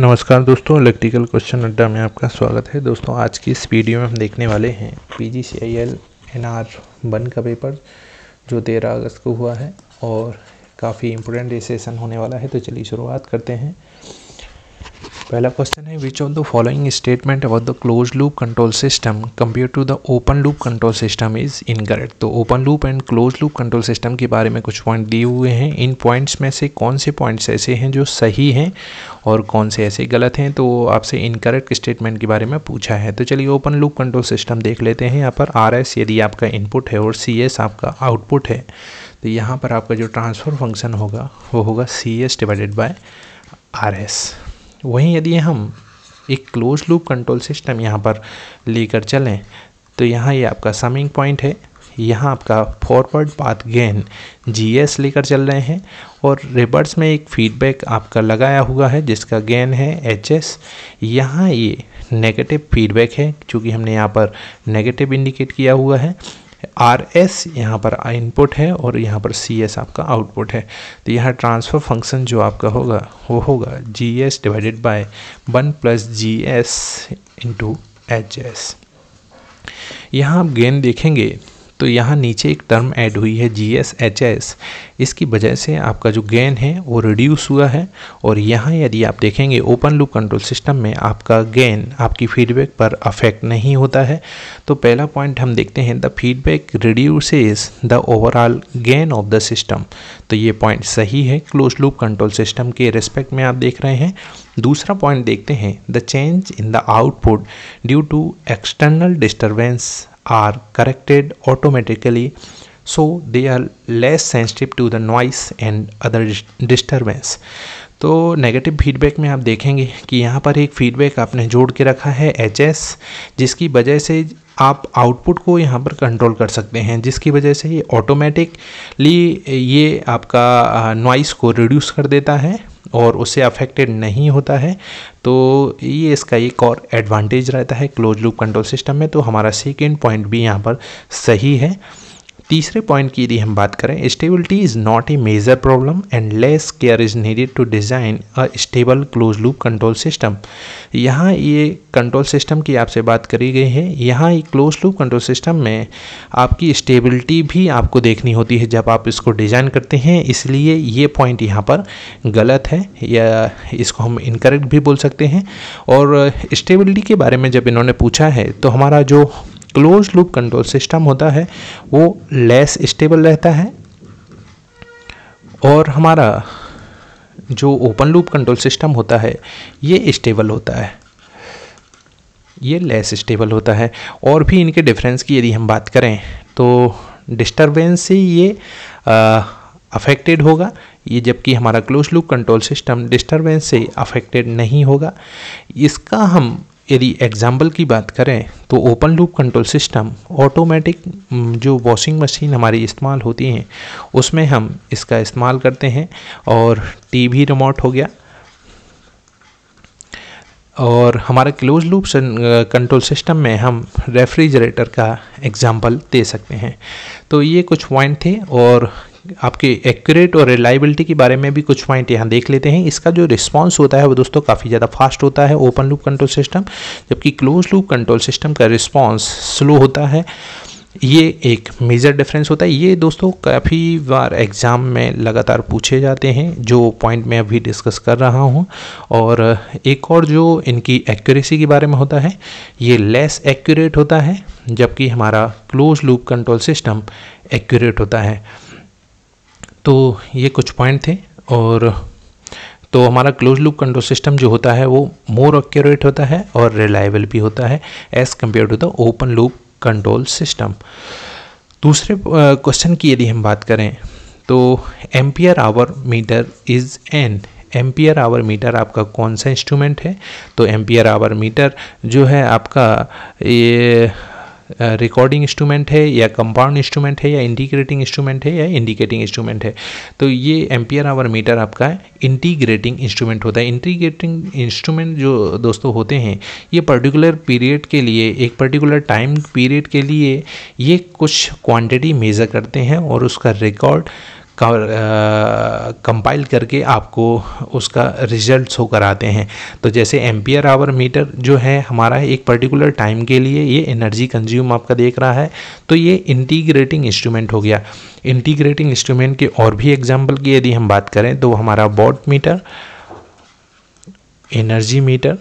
नमस्कार दोस्तों electrical question अड्डा में आपका स्वागत है दोस्तों आज की इस वीडियो में हम देखने वाले हैं P G C I L N R one का पेपर जो तेरह अगस्त को हुआ है और काफ़ी इम्पोर्टेंट ये सेशन होने वाला है तो चलिए शुरुआत करते हैं पहला क्वेश्चन है which of the following statement about the close loop control system compare to the open loop control system is incorrect तो open loop and close loop control system के बारे में कुछ पॉइंट दिए हुए हैं इन पॉइंट्स में से कौन से पॉइंट्स ऐसे हैं जो सही हैं और कौन से ऐसे गलत हैं तो आपसे इनकरेक्ट स्टेटमेंट के बारे में पूछा है तो चलिए ओपन लूप कंट्रोल सिस्टम देख लेते हैं यहाँ पर आर यदि आपका इनपुट है और सी आपका आउटपुट है तो यहाँ पर आपका जो ट्रांसफ़र फंक्शन होगा वो होगा C S divided by R S वहीं यदि हम एक क्लोज लूप कंट्रोल सिस्टम यहाँ पर लेकर चलें तो यहाँ ये यह आपका समिंग पॉइंट है यहाँ आपका फॉरवर्ड पाथ गेन जीएस लेकर चल रहे हैं और रिवर्स में एक फीडबैक आपका लगाया हुआ है जिसका गेन है एच एस यहाँ ये नेगेटिव फीडबैक है क्योंकि हमने यहाँ पर नेगेटिव इंडिकेट किया हुआ है आर एस यहाँ पर इनपुट है और यहाँ पर सी एस आपका आउटपुट है तो यहाँ ट्रांसफ़र फंक्शन जो आपका होगा वो होगा G S divided by one plus G S into H S यहाँ आप गेन देखेंगे तो यहाँ नीचे एक टर्म ऐड हुई है जी एस एच एस इसकी वजह से आपका जो गेन है वो रिड्यूस हुआ है और यहाँ यदि आप देखेंगे ओपन लूप कंट्रोल सिस्टम में आपका गेन आपकी फीडबैक पर अफेक्ट नहीं होता है तो पहला पॉइंट हम देखते हैं the feedback reduces the overall gain of the system तो ये पॉइंट सही है क्लोज लूप कंट्रोल सिस्टम के रिस्पेक्ट में आप देख रहे हैं दूसरा पॉइंट देखते हैं the change in the output due to external disturbance are corrected automatically so they are less sensitive to the noise and other disturbance तो नेगेटिव फीडबैक में आप देखेंगे कि यहाँ पर एक फीडबैक आपने जोड़ के रखा है एच जिसकी वजह से आप आउटपुट को यहाँ पर कंट्रोल कर सकते हैं जिसकी वजह से ये ऑटोमेटिकली ये आपका नॉइस uh, को रिड्यूस कर देता है और उससे अफेक्टेड नहीं होता है तो ये इसका एक और एडवांटेज रहता है क्लोज लूप कंट्रोल सिस्टम में तो हमारा सेकेंड पॉइंट भी यहाँ पर सही है तीसरे पॉइंट की यदि हम बात करें stability is not a major problem and less care is needed to design a stable close loop control system यहाँ ये कंट्रोल सिस्टम की आपसे बात करी गई है यहाँ क्लोज लूप कंट्रोल सिस्टम में आपकी स्टेबिलिटी भी आपको देखनी होती है जब आप इसको डिज़ाइन करते हैं इसलिए ये पॉइंट यहाँ पर गलत है या इसको हम इनकरेक्ट भी बोल सकते हैं और स्टेबिलिटी के बारे में जब इन्होंने पूछा है तो हमारा जो क्लोज लूप कंट्रोल सिस्टम होता है वो लेस स्टेबल रहता है और हमारा जो ओपन लूप कंट्रोल सिस्टम होता है ये स्टेबल होता है ये लेस स्टेबल होता है और भी इनके डिफरेंस की यदि हम बात करें तो डिस्टरबेंस से ये अफेक्टेड होगा ये जबकि हमारा close loop control system disturbance से अफेक्टेड नहीं होगा इसका हम यदि एग्जाम्पल की बात करें तो open loop control system automatic जो वॉशिंग मशीन हमारी इस्तेमाल होती हैं उसमें हम इसका इस्तेमाल करते हैं और टीवी रिमोट हो गया और हमारा क्लोज लूप कंट्रोल सिस्टम में हम रेफ्रिजरेटर का एग्जाम्पल दे सकते हैं तो ये कुछ पॉइंट थे और आपके एक्यूरेट और रिलायबिलिटी के बारे में भी कुछ पॉइंट यहाँ देख लेते हैं इसका जो रिस्पॉन्स होता है वो दोस्तों काफ़ी ज़्यादा फास्ट होता है ओपन लूप कंट्रोल सिस्टम जबकि क्लोज लूप कंट्रोल सिस्टम का रिस्पॉन्स स्लो होता है ये एक मेजर डिफरेंस होता है ये दोस्तों काफ़ी बार एग्ज़ाम में लगातार पूछे जाते हैं जो पॉइंट मैं अभी डिस्कस कर रहा हूँ और एक और जो इनकी एक्यूरेसी के बारे में होता है ये लेस एक्यूरेट होता है जबकि हमारा close loop control system accurate होता है तो ये कुछ पॉइंट थे और तो हमारा क्लोज लूप कंट्रोल सिस्टम जो होता है वो मोर एक्यूरेट होता है और रिलायबल भी होता है as compare to the open loop control system दूसरे क्वेश्चन की यदि हम बात करें तो ampere hour meter is an ampere hour meter आपका कौन सा इंस्ट्रूमेंट है तो एम्पियर आवर मीटर जो है आपका ये रिकॉर्डिंग इंस्ट्रूमेंट है या कंपाउंड इंस्ट्रूमेंट है या इंटीग्रेटिंग इंस्ट्रूमेंट है या इंडिकेटिंग इंस्ट्रूमेंट है तो ये एम्पियर आवर मीटर आपका इंटीग्रेटिंग इंस्ट्रूमेंट होता है इंटीग्रेटिंग इंस्ट्रूमेंट जो दोस्तों होते हैं ये पर्टिकुलर पीरियड के लिए एक पर्टिकुलर टाइम पीरियड के लिए ये कुछ क्वान्टिटी मेज़र करते हैं और उसका रिकॉर्ड कंपाइल करके आपको उसका रिजल्ट शो कराते हैं तो जैसे एम्पियर आवर मीटर जो है हमारा एक पर्टिकुलर टाइम के लिए ये एनर्जी कंज्यूम आपका देख रहा है तो ये इंटीग्रेटिंग इंस्ट्रूमेंट हो गया इंटीग्रेटिंग इंस्ट्रूमेंट के और भी एग्जाम्पल की यदि हम बात करें तो हमारा बॉट मीटर एनर्जी मीटर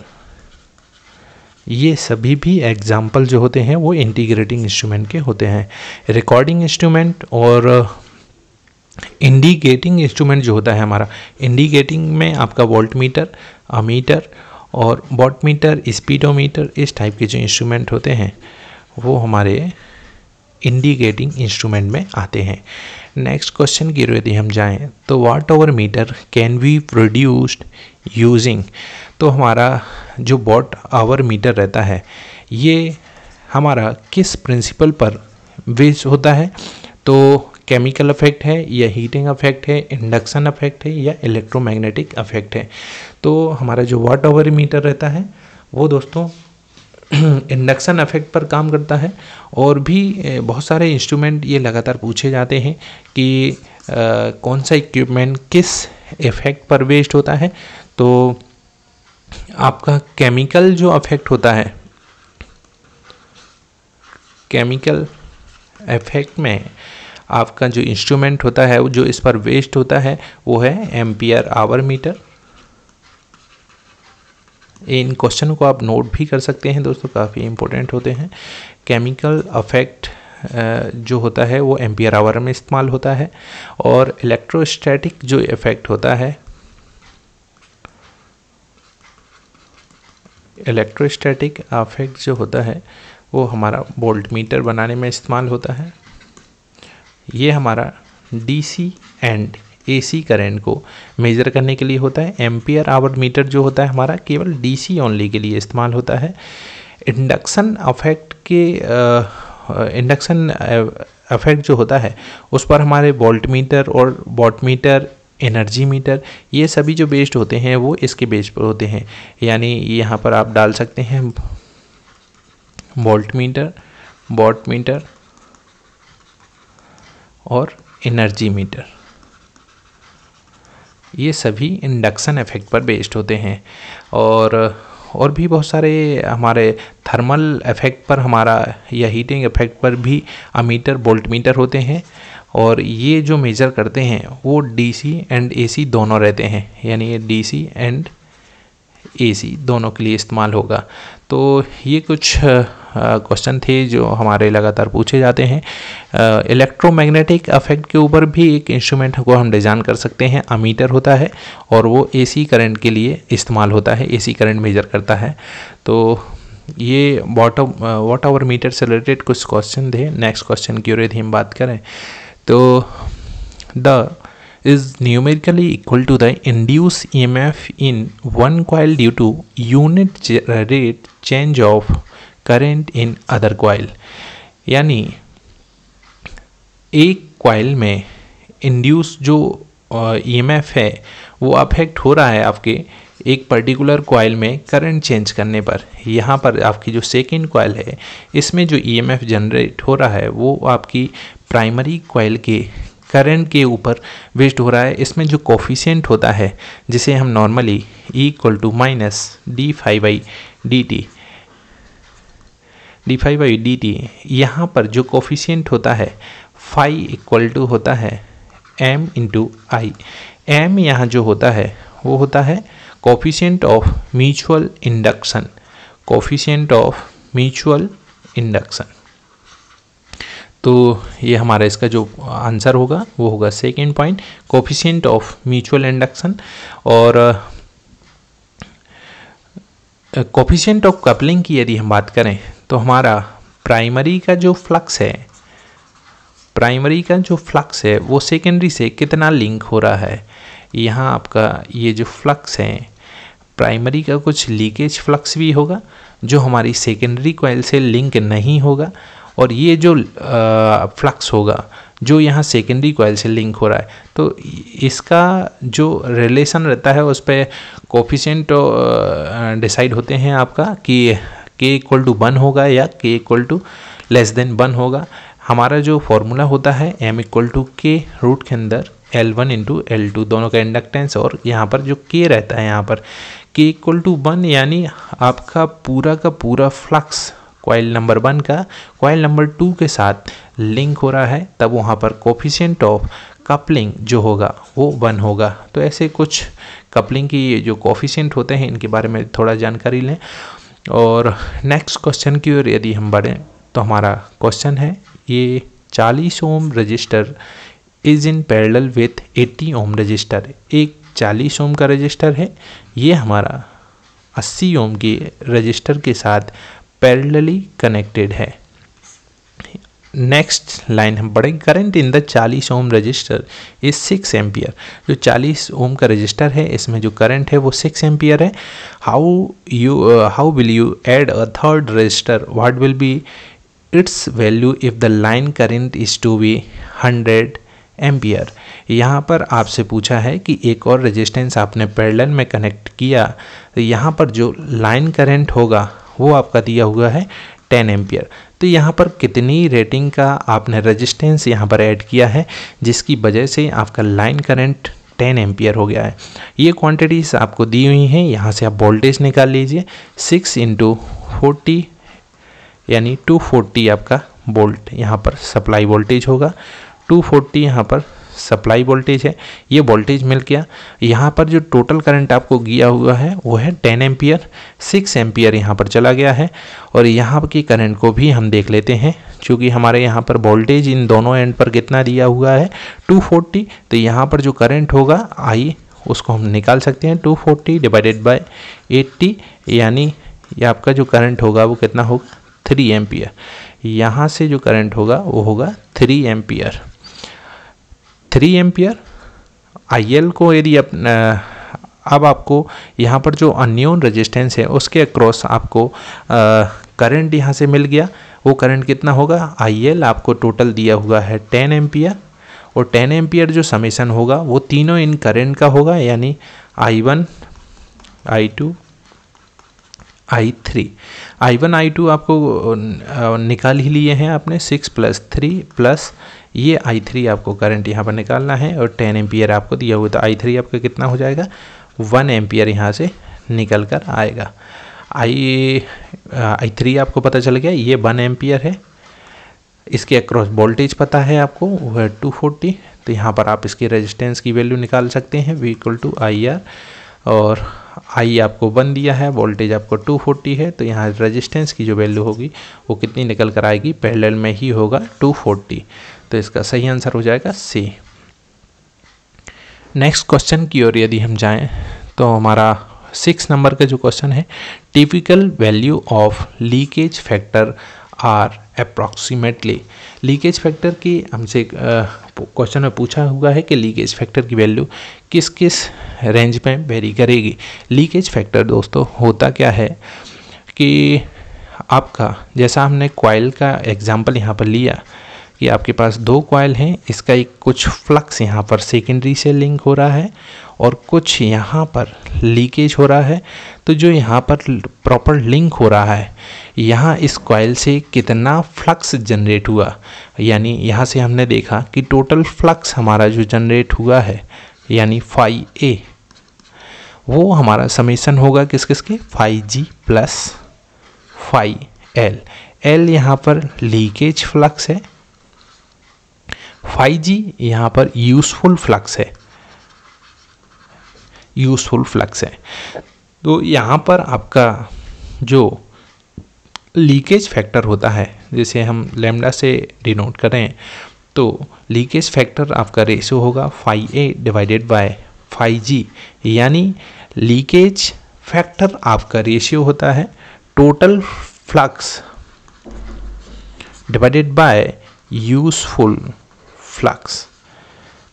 ये सभी भी एग्जाम्पल जो होते हैं वो इंटीग्रेटिंग इंस्ट्रूमेंट के होते हैं रिकॉर्डिंग इंस्ट्रूमेंट और इंडिकेटिंग इंस्ट्रूमेंट जो होता है हमारा इंडिकेटिंग में आपका वोल्ट मीटर अमीटर और बॉट मीटर स्पीडोमीटर इस टाइप के जो इंस्ट्रूमेंट होते हैं वो हमारे इंडिकेटिंग इंस्ट्रूमेंट में आते हैं नेक्स्ट क्वेश्चन की यदि हम जाएं तो watt hour meter can be produced using तो हमारा जो बॉट आवर मीटर रहता है ये हमारा किस प्रिंसिपल पर बेस होता है तो केमिकल अफेक्ट है या हीटिंग अफेक्ट है इंडक्शन अफेक्ट है या इलेक्ट्रोमैग्नेटिक अफेक्ट है तो हमारा जो वाट ओवर मीटर रहता है वो दोस्तों इंडक्शन अफेक्ट पर काम करता है और भी बहुत सारे इंस्ट्रूमेंट ये लगातार पूछे जाते हैं कि आ, कौन सा इक्विपमेंट किस इफेक्ट पर बेस्ड होता है तो आपका केमिकल जो अफेक्ट होता है केमिकल इफेक्ट में आपका जो इंस्ट्रूमेंट होता है जो इस पर वेस्ट होता है वो है एम्पियर आवर मीटर इन क्वेश्चन को आप नोट भी कर सकते हैं दोस्तों काफ़ी इंपॉर्टेंट होते हैं केमिकल अफेक्ट जो होता है वो एम्पियर आवर में इस्तेमाल होता है और इलेक्ट्रोस्टैटिक जो इफेक्ट होता है इलेक्ट्रोस्टैटिक अफेक्ट जो होता है वो हमारा वोल्ट मीटर बनाने में इस्तेमाल होता है ये हमारा डीसी एंड एसी करंट को मेज़र करने के लिए होता है एम्पियर आवर मीटर जो होता है हमारा केवल डीसी ओनली के लिए इस्तेमाल होता है इंडक्शन अफेक्ट के इंडक्शन अफेक्ट जो होता है उस पर हमारे वोल्ट मीटर और वॉट मीटर एनर्जी मीटर ये सभी जो बेस्ड होते हैं वो इसके बेस पर होते हैं यानी यहाँ पर आप डाल सकते हैं वोल्ट मीटर वॉट मीटर और एनर्जी मीटर ये सभी इंडक्शन इफेक्ट पर बेस्ड होते हैं और और भी बहुत सारे हमारे थर्मल इफेक्ट पर हमारा या हीटिंग इफेक्ट पर भी अमीटर बोल्ट मीटर होते हैं और ये जो मेजर करते हैं वो डीसी एंड एसी दोनों रहते हैं यानी ये डीसी एंड एसी दोनों के लिए इस्तेमाल होगा तो ये कुछ क्वेश्चन थे जो हमारे लगातार पूछे जाते हैं इलेक्ट्रोमैग्नेटिक अफेक्ट के ऊपर भी एक इंस्ट्रूमेंट को हम डिज़ाइन कर सकते हैं अमीटर होता है और वो एसी करंट के लिए इस्तेमाल होता है एसी करंट मेजर करता है तो ये वॉट वाट आवर मीटर से रिलेटेड कुछ क्वेश्चन थे नेक्स्ट क्वेश्चन की ओर हम बात करें तो the is numerically equal to the induced E M F in one coil due to unit rate change of current in other coil यानी एक क्वाइल में इंड्यूस जो ईएमएफ e है वो अफेक्ट हो रहा है आपके एक पर्टिकुलर कॉयल में करंट चेंज करने पर यहाँ पर आपकी जो सेकेंड कॉयल है इसमें जो ईएमएफ e जनरेट हो रहा है वो आपकी प्राइमरी क्वाइल के करंट के ऊपर वेस्ट हो रहा है इसमें जो कोफिशेंट होता है जिसे हम normally equal to minus D five by D T D five by D T यहाँ पर जो कोफिशियंट होता है फाइव इक्वल टू होता है एम इंटू आई एम यहाँ जो होता है वो होता है coefficient of mutual induction coefficient of mutual induction तो ये हमारा इसका जो आंसर होगा वो होगा second point coefficient of mutual induction और कोफिशियंट ऑफ कपलिंग की यदि हम बात करें तो हमारा प्राइमरी का जो फ्लक्स है प्राइमरी का जो फ्लक्स है वो सेकेंडरी से कितना लिंक हो रहा है यहाँ आपका ये जो फ्लक्स है प्राइमरी का कुछ लीकेज फ्लक्स भी होगा जो हमारी सेकेंडरी कोयल से लिंक नहीं होगा और ये जो फ्लक्स होगा जो यहाँ सेकेंडरी कोयल से लिंक हो रहा है तो इसका जो रिलेशन रहता है उस पर कोफिशेंट डिसाइड होते हैं आपका कि के इक्वल टू वन होगा या K equal to less than one होगा हमारा जो फॉर्मूला होता है M equal to K root के अंदर L one into L two दोनों का इंडक्टेंस और यहाँ पर जो के रहता है यहाँ पर के इक्वल टू वन यानी आपका पूरा का पूरा फ्लक्स क्वाइल नंबर वन का क्वाइल नंबर टू के साथ लिंक हो रहा है तब वहाँ पर कोफिशेंट ऑफ कपलिंग जो होगा वो वन होगा तो ऐसे कुछ कपलिंग की जो कोफिशेंट होते हैं इनके बारे में थोड़ा जानकारी लें और नेक्स्ट क्वेश्चन की ओर यदि हम बढ़ें तो हमारा क्वेश्चन है ये चालीस ohm resistor is in parallel with 80 ohm resistor एक 40 ओम का रजिस्टर है ये हमारा 80 ओम के रजिस्टर के साथ पैरेलली कनेक्टेड है नेक्स्ट लाइन हम पढ़ेंगे current in the 40 ohm resistor is 6 ampere जो 40 ओम का रजिस्टर है इसमें जो करंट है वो 6 एम्पियर है how you how will you add a third resistor what will be its value if the line current is to be hundred ampere यहाँ पर आपसे पूछा है कि एक और रजिस्टेंस आपने पेडलन में कनेक्ट किया तो यहाँ पर जो लाइन करेंट होगा वो आपका दिया हुआ है टेन एम्पियर तो यहाँ पर कितनी रेटिंग का आपने रजिस्टेंस यहाँ पर ऐड किया है जिसकी वजह से आपका लाइन करंट टेन एम्पियर हो गया है ये क्वांटिटीज़ आपको दी हुई हैं यहाँ से आप वोल्टेज निकाल लीजिए सिक्स इंटू फोर्टी यानी टू फोर्टी आपका वोल्ट यहाँ पर सप्लाई वोल्टेज होगा टू फोर्टी यहाँ पर सप्लाई वोल्टेज है ये वोल्टेज मिल गया यहाँ पर जो टोटल करंट आपको गया हुआ है वो है टेन एम्पियर सिक्स एम्पियर यहाँ पर चला गया है और यहाँ की करंट को भी हम देख लेते हैं चूँकि हमारे यहाँ पर वोल्टेज इन दोनों एंड पर कितना दिया हुआ है टू तो यहाँ पर जो करेंट होगा आई उसको हम निकाल सकते हैं टू डिवाइडेड बाई एट्टी यानी ये आपका जो करंट होगा वो कितना होगा थ्री एम्पियर यहाँ से जो करंट होगा वो होगा three ampere three ampere I को यदि अब आपको यहाँ पर जो अन्योन रेजिस्टेंस है उसके अक्रॉस आपको करंट यहाँ से मिल गया वो करंट कितना होगा आई आपको टोटल दिया हुआ है टेन एम्पियर और टेन एम्पियर जो समेसन होगा वो तीनों इन करंट का होगा यानी I one I two I three I one I two आपको निकाल ही लिए हैं आपने सिक्स प्लस थ्री प्लस ये आई थ्री आपको करंट यहाँ पर निकालना है और टेन एम्पियर आपको दिया हुआ तो आई थ्री आपका कितना हो जाएगा वन एम्पियर यहाँ से निकल कर आएगा आई आई थ्री आपको पता चल गया ये वन एम्पियर है इसके अक्रॉस वोल्टेज पता है आपको वो है टू फोर्टी तो यहाँ पर आप इसकी रेजिस्टेंस की वैल्यू निकाल सकते हैं V equal to I R और आई आपको वन दिया है वोल्टेज आपको 240 है तो यहाँ रेजिस्टेंस की जो वैल्यू होगी वो कितनी निकल कर आएगी पैरेलल में ही होगा 240 तो इसका सही आंसर हो जाएगा सी नेक्स्ट क्वेश्चन की ओर यदि हम जाएं तो हमारा सिक्स नंबर का जो क्वेश्चन है typical value of leakage factor are approximately leakage factor की हमसे क्वेश्चन में पूछा हुआ है कि लीकेज फैक्टर की वैल्यू किस किस रेंज में वेरी करेगी लीकेज फैक्टर दोस्तों होता क्या है कि आपका जैसा हमने क्वाइल का एग्जाम्पल यहाँ पर लिया कि आपके पास दो कॉयल हैं इसका एक कुछ फ्लक्स यहाँ पर सेकेंडरी से लिंक हो रहा है और कुछ यहाँ पर लीकेज हो रहा है तो जो यहाँ पर प्रॉपर लिंक हो रहा है यहाँ इस कॉयल से कितना फ्लक्स जनरेट हुआ यानी यहाँ से हमने देखा कि टोटल फ्लक्स हमारा जो जनरेट हुआ है यानी फाइव ए वो हमारा समेसन होगा किस किस के five G plus five L L यहाँ पर लीकेज फ्लक्स है फाइव जी यहाँ पर यूज़फुल फ्लक्स है यूज़फुल फ्लक्स है तो यहाँ पर आपका जो लीकेज फैक्टर होता है जैसे हम लेमडा से डिनोट करें तो लीकेज फैक्टर आपका रेशियो होगा five A divided by five G यानी लीकेज फैक्टर आपका रेशियो होता है total flux divided by useful flux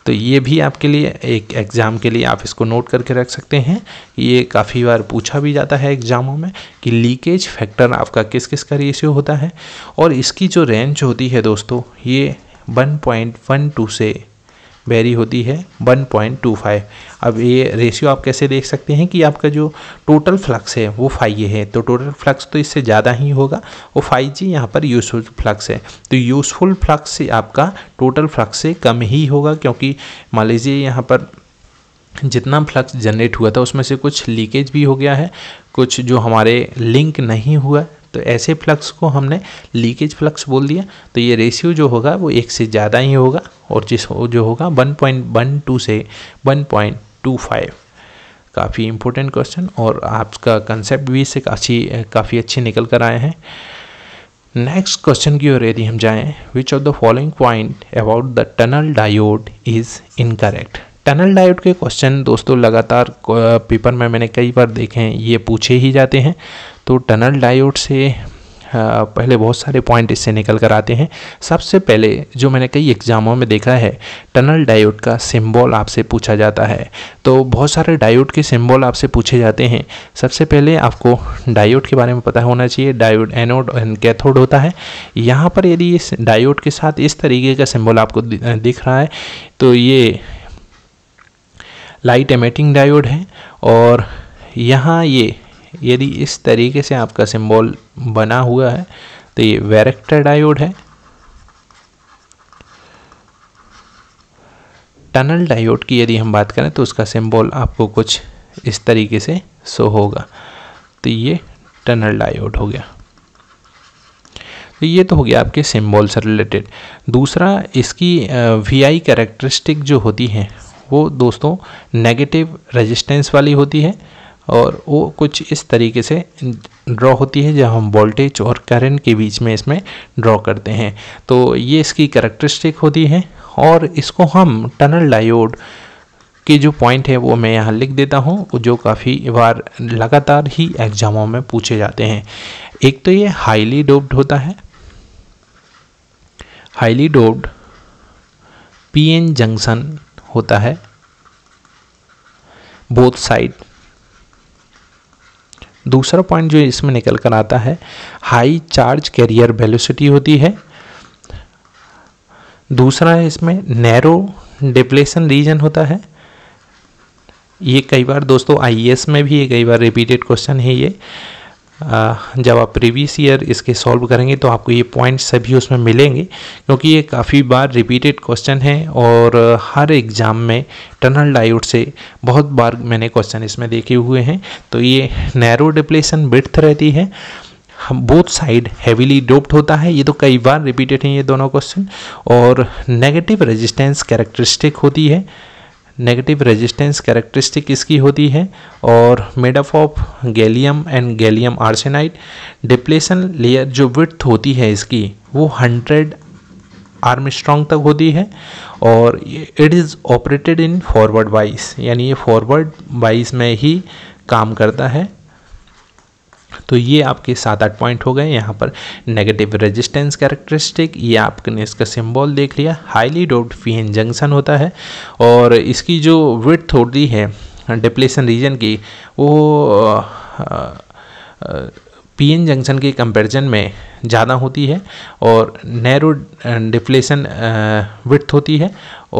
तो ये भी आपके लिए एक एग्ज़ाम के लिए आप इसको नोट करके रख सकते हैं ये काफ़ी बार पूछा भी जाता है एग्ज़ामों में कि लीकेज फैक्टर आपका किस किस का रेशियो होता है और इसकी जो रेंज होती है दोस्तों ये 1.12 से वेरी होती है 1.25 अब ये रेशियो आप कैसे देख सकते हैं कि आपका जो टोटल फ्लक्स है वो फाइव है तो टोटल फ्लक्स तो इससे ज़्यादा ही होगा वो फाइव जी यहाँ पर यूजफुल फ्लक्स है तो यूजफुल फ्लक्स से आपका टोटल फ्लक्स से कम ही होगा क्योंकि मान लीजिए यहाँ पर जितना फ्लक्स जनरेट हुआ था उसमें से कुछ लीकेज भी हो गया है कुछ जो हमारे लिंक नहीं हुआ तो ऐसे फ्लक्स को हमने लीकेज फ्लक्स बोल दिया तो ये रेशियो जो होगा वो एक से ज़्यादा ही होगा और जिस जो होगा 1.12 से टू फाइव काफ़ी इम्पोर्टेंट क्वेश्चन और आपका कंसेप्ट भी इससे काफ़ी काफ़ी अच्छे निकल कर आए हैं नेक्स्ट क्वेश्चन की ओर यदि हम जाएं which of the following point about the tunnel diode is incorrect tunnel diode के क्वेश्चन दोस्तों लगातार पेपर में मैंने कई बार देखे हैं ये पूछे ही जाते हैं तो टनल डायोड से हाँ, पहले बहुत सारे पॉइंट इससे निकल कर आते हैं सबसे पहले जो मैंने कई एग्ज़ामों में देखा है टनल डायोड का सिम्बॉल आपसे पूछा जाता है तो बहुत सारे डायोड के सिम्बॉल आपसे पूछे जाते हैं सबसे पहले आपको डायोड के बारे में पता होना चाहिए डायोड एनोड एंड कैथोड होता है यहाँ पर यदि इस डायोड के साथ इस तरीके का सिम्बॉल आपको दिख रहा है तो ये लाइट एमेटिंग डायोड है और यहाँ ये यदि इस तरीके से आपका सिंबल बना हुआ है तो ये वैरेक्टर डायोड है टनल डायोड की यदि हम बात करें तो उसका सिंबल आपको कुछ इस तरीके से शो होगा तो ये टनल डायोड हो गया तो ये तो हो गया आपके सिंबल से रिलेटेड दूसरा इसकी वी आई कैरेक्टरिस्टिक जो होती है वो दोस्तों नेगेटिव रेजिस्टेंस वाली होती है और वो कुछ इस तरीके से ड्रॉ होती है जब हम वोल्टेज और करंट के बीच में इसमें ड्रॉ करते हैं तो ये इसकी करेक्टरिस्टिक होती है और इसको हम टनल डायोड के जो पॉइंट है वो मैं यहाँ लिख देता हूँ जो काफ़ी बार लगातार ही एग्ज़ामों में पूछे जाते हैं एक तो ये हाईली डोप्ड होता है हाईली डोप्ड एन जंक्शन होता है बोथ साइड दूसरा पॉइंट जो इसमें निकल कर आता है हाई चार्ज कैरियर वेलोसिटी होती है दूसरा है इसमें नैरो डिप्लेशन रीजन होता है ये कई बार दोस्तों आईएएस e में भी ये कई बार रिपीटेड क्वेश्चन है ये जब आप प्रीवियस ईयर इसके सॉल्व करेंगे तो आपको ये पॉइंट्स सभी उसमें मिलेंगे क्योंकि ये काफ़ी बार रिपीटेड क्वेश्चन है और हर एग्ज़ाम में टनल डायोड से बहुत बार मैंने क्वेश्चन इसमें देखे हुए हैं तो ये नैरो डिप्लेशन बिट्थ रहती है बोथ साइड हैवीली डोप्ड होता है ये तो कई बार रिपीटेड हैं ये दोनों क्वेश्चन और नेगेटिव रेजिस्टेंस कैरेक्टरिस्टिक होती है नेगेटिव रेजिस्टेंस कैरेक्टरिस्टिक इसकी होती है और made up of gallium and gallium arsenide depletion layer जो विथ होती है इसकी वो हंड्रेड आर्म स्ट्रॉन्ग तक होती है और it is operated in forward bias यानी ये फॉरवर्ड वाइस में ही काम करता है तो ये आपके सात आठ पॉइंट हो गए यहाँ पर नेगेटिव रेजिस्टेंस कैरेक्टरिस्टिक ये आपने इसका सिंबल देख लिया हाईली डोप्ड फीन जंक्शन होता है और इसकी जो विथ होती है डिप्लेशन रीजन की वो पीएन जंक्शन के कंपैरिजन में ज़्यादा होती है और नैरो डिफ्लेशन विथ होती है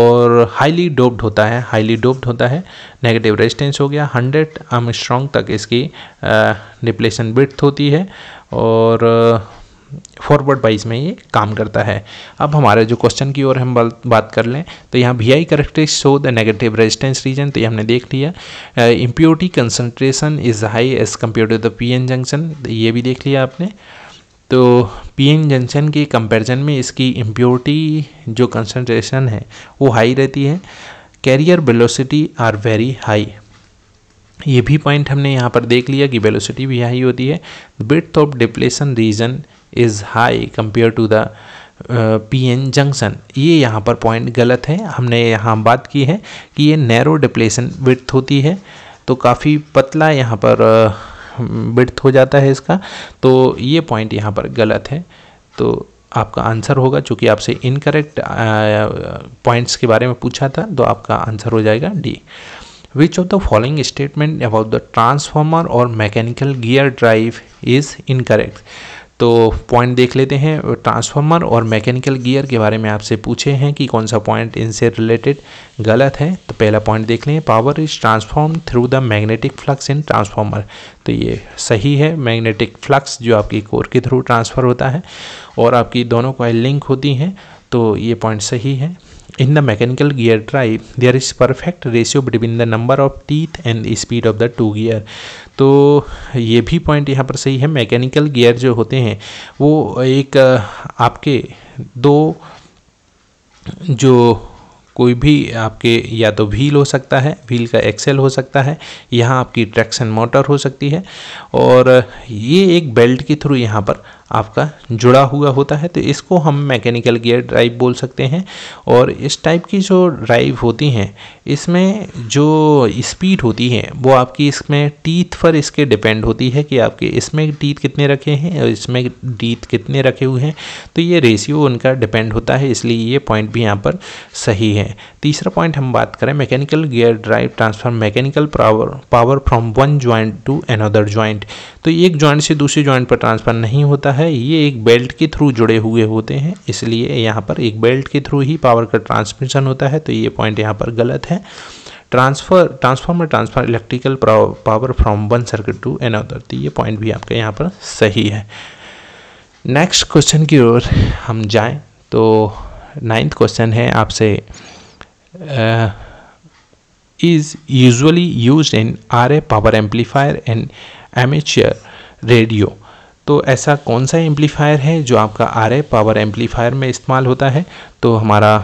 और हाईली डोप्ड होता है हाईली डोप्ड होता है नेगेटिव रेजिस्टेंस हो गया 100 स्ट्रॉन्ग तक इसकी डिप्लेशन विथ होती है और फॉरवर्ड वाइज में ये काम करता है अब हमारे जो क्वेश्चन की ओर हम बात कर लें तो यहाँ वी आई करेक्टेज show the negative resistance region तो ये हमने देख लिया impurity concentration is high as compare to the P N junction ये भी देख लिया आपने तो पी एन जंक्शन के कंपैरिजन में इसकी इम्प्योरिटी जो कंसंट्रेशन है वो हाई रहती है carrier velocity are very high ये भी पॉइंट हमने यहाँ पर देख लिया कि वेलोसिटी भी हाई होती है breadth of depletion region is high compare to the P N junction ये यहाँ पर पॉइंट गलत है हमने यहाँ बात की है कि ये नैरो डिप्लेशन विथ होती है तो काफ़ी पतला यहाँ पर uh, विड्थ हो जाता है इसका तो ये पॉइंट यहाँ पर गलत है तो आपका आंसर होगा चूँकि आपसे इनकरेक्ट पॉइंट्स के बारे में पूछा था तो आपका आंसर हो जाएगा D which of the following statement about the transformer और mechanical gear drive is incorrect तो पॉइंट देख लेते हैं ट्रांसफार्मर और मैकेनिकल गियर के बारे में आपसे पूछे हैं कि कौन सा पॉइंट इनसे रिलेटेड गलत है तो पहला पॉइंट देख लें power is transform through the magnetic flux in transformer तो ये सही है मैग्नेटिक फ्लक्स जो आपकी कोर के थ्रू ट्रांसफ़र होता है और आपकी दोनों कोई लिंक होती हैं तो ये पॉइंट सही है In the mechanical gear drive, there is perfect ratio between the number of teeth and speed of the two gear. तो ये भी पॉइंट यहाँ पर सही है मैकेनिकल गियर जो होते हैं वो एक आपके दो जो कोई भी आपके या तो व्हील हो सकता है व्हील का एक्सेल हो सकता है यहाँ आपकी ट्रैक्शन मोटर हो सकती है और ये एक बेल्ट के थ्रू यहाँ पर आपका जुड़ा हुआ होता है तो इसको हम मैकेनिकल गियर ड्राइव बोल सकते हैं और इस टाइप की जो ड्राइव होती हैं इसमें जो स्पीड होती है वो आपकी इसमें टीथ पर इसके डिपेंड होती है कि आपके इसमें टीथ कितने रखे हैं और इसमें टीथ कितने रखे हुए हैं तो ये रेशियो उनका डिपेंड होता है इसलिए ये पॉइंट भी यहाँ पर सही है तीसरा पॉइंट हम बात करें mechanical gear drive transfer mechanical power power from one joint to another joint तो एक जॉइंट से दूसरे ज्वाइंट पर ट्रांसफर नहीं होता है है ये एक बेल्ट के थ्रू जुड़े हुए होते हैं इसलिए यहाँ पर एक बेल्ट के थ्रू ही पावर का ट्रांसमिशन होता है तो ये पॉइंट यहाँ पर गलत है transfer transformer transfer electrical power from one circuit to another तो ये पॉइंट भी आपका यहाँ पर सही है नेक्स्ट क्वेश्चन की ओर हम जाएं तो नाइन्थ क्वेश्चन है आपसे is usually use in R A power amplifier and amateur radio तो ऐसा कौन सा एम्पलीफायर है जो आपका आर ए पावर एम्पलीफायर में इस्तेमाल होता है तो हमारा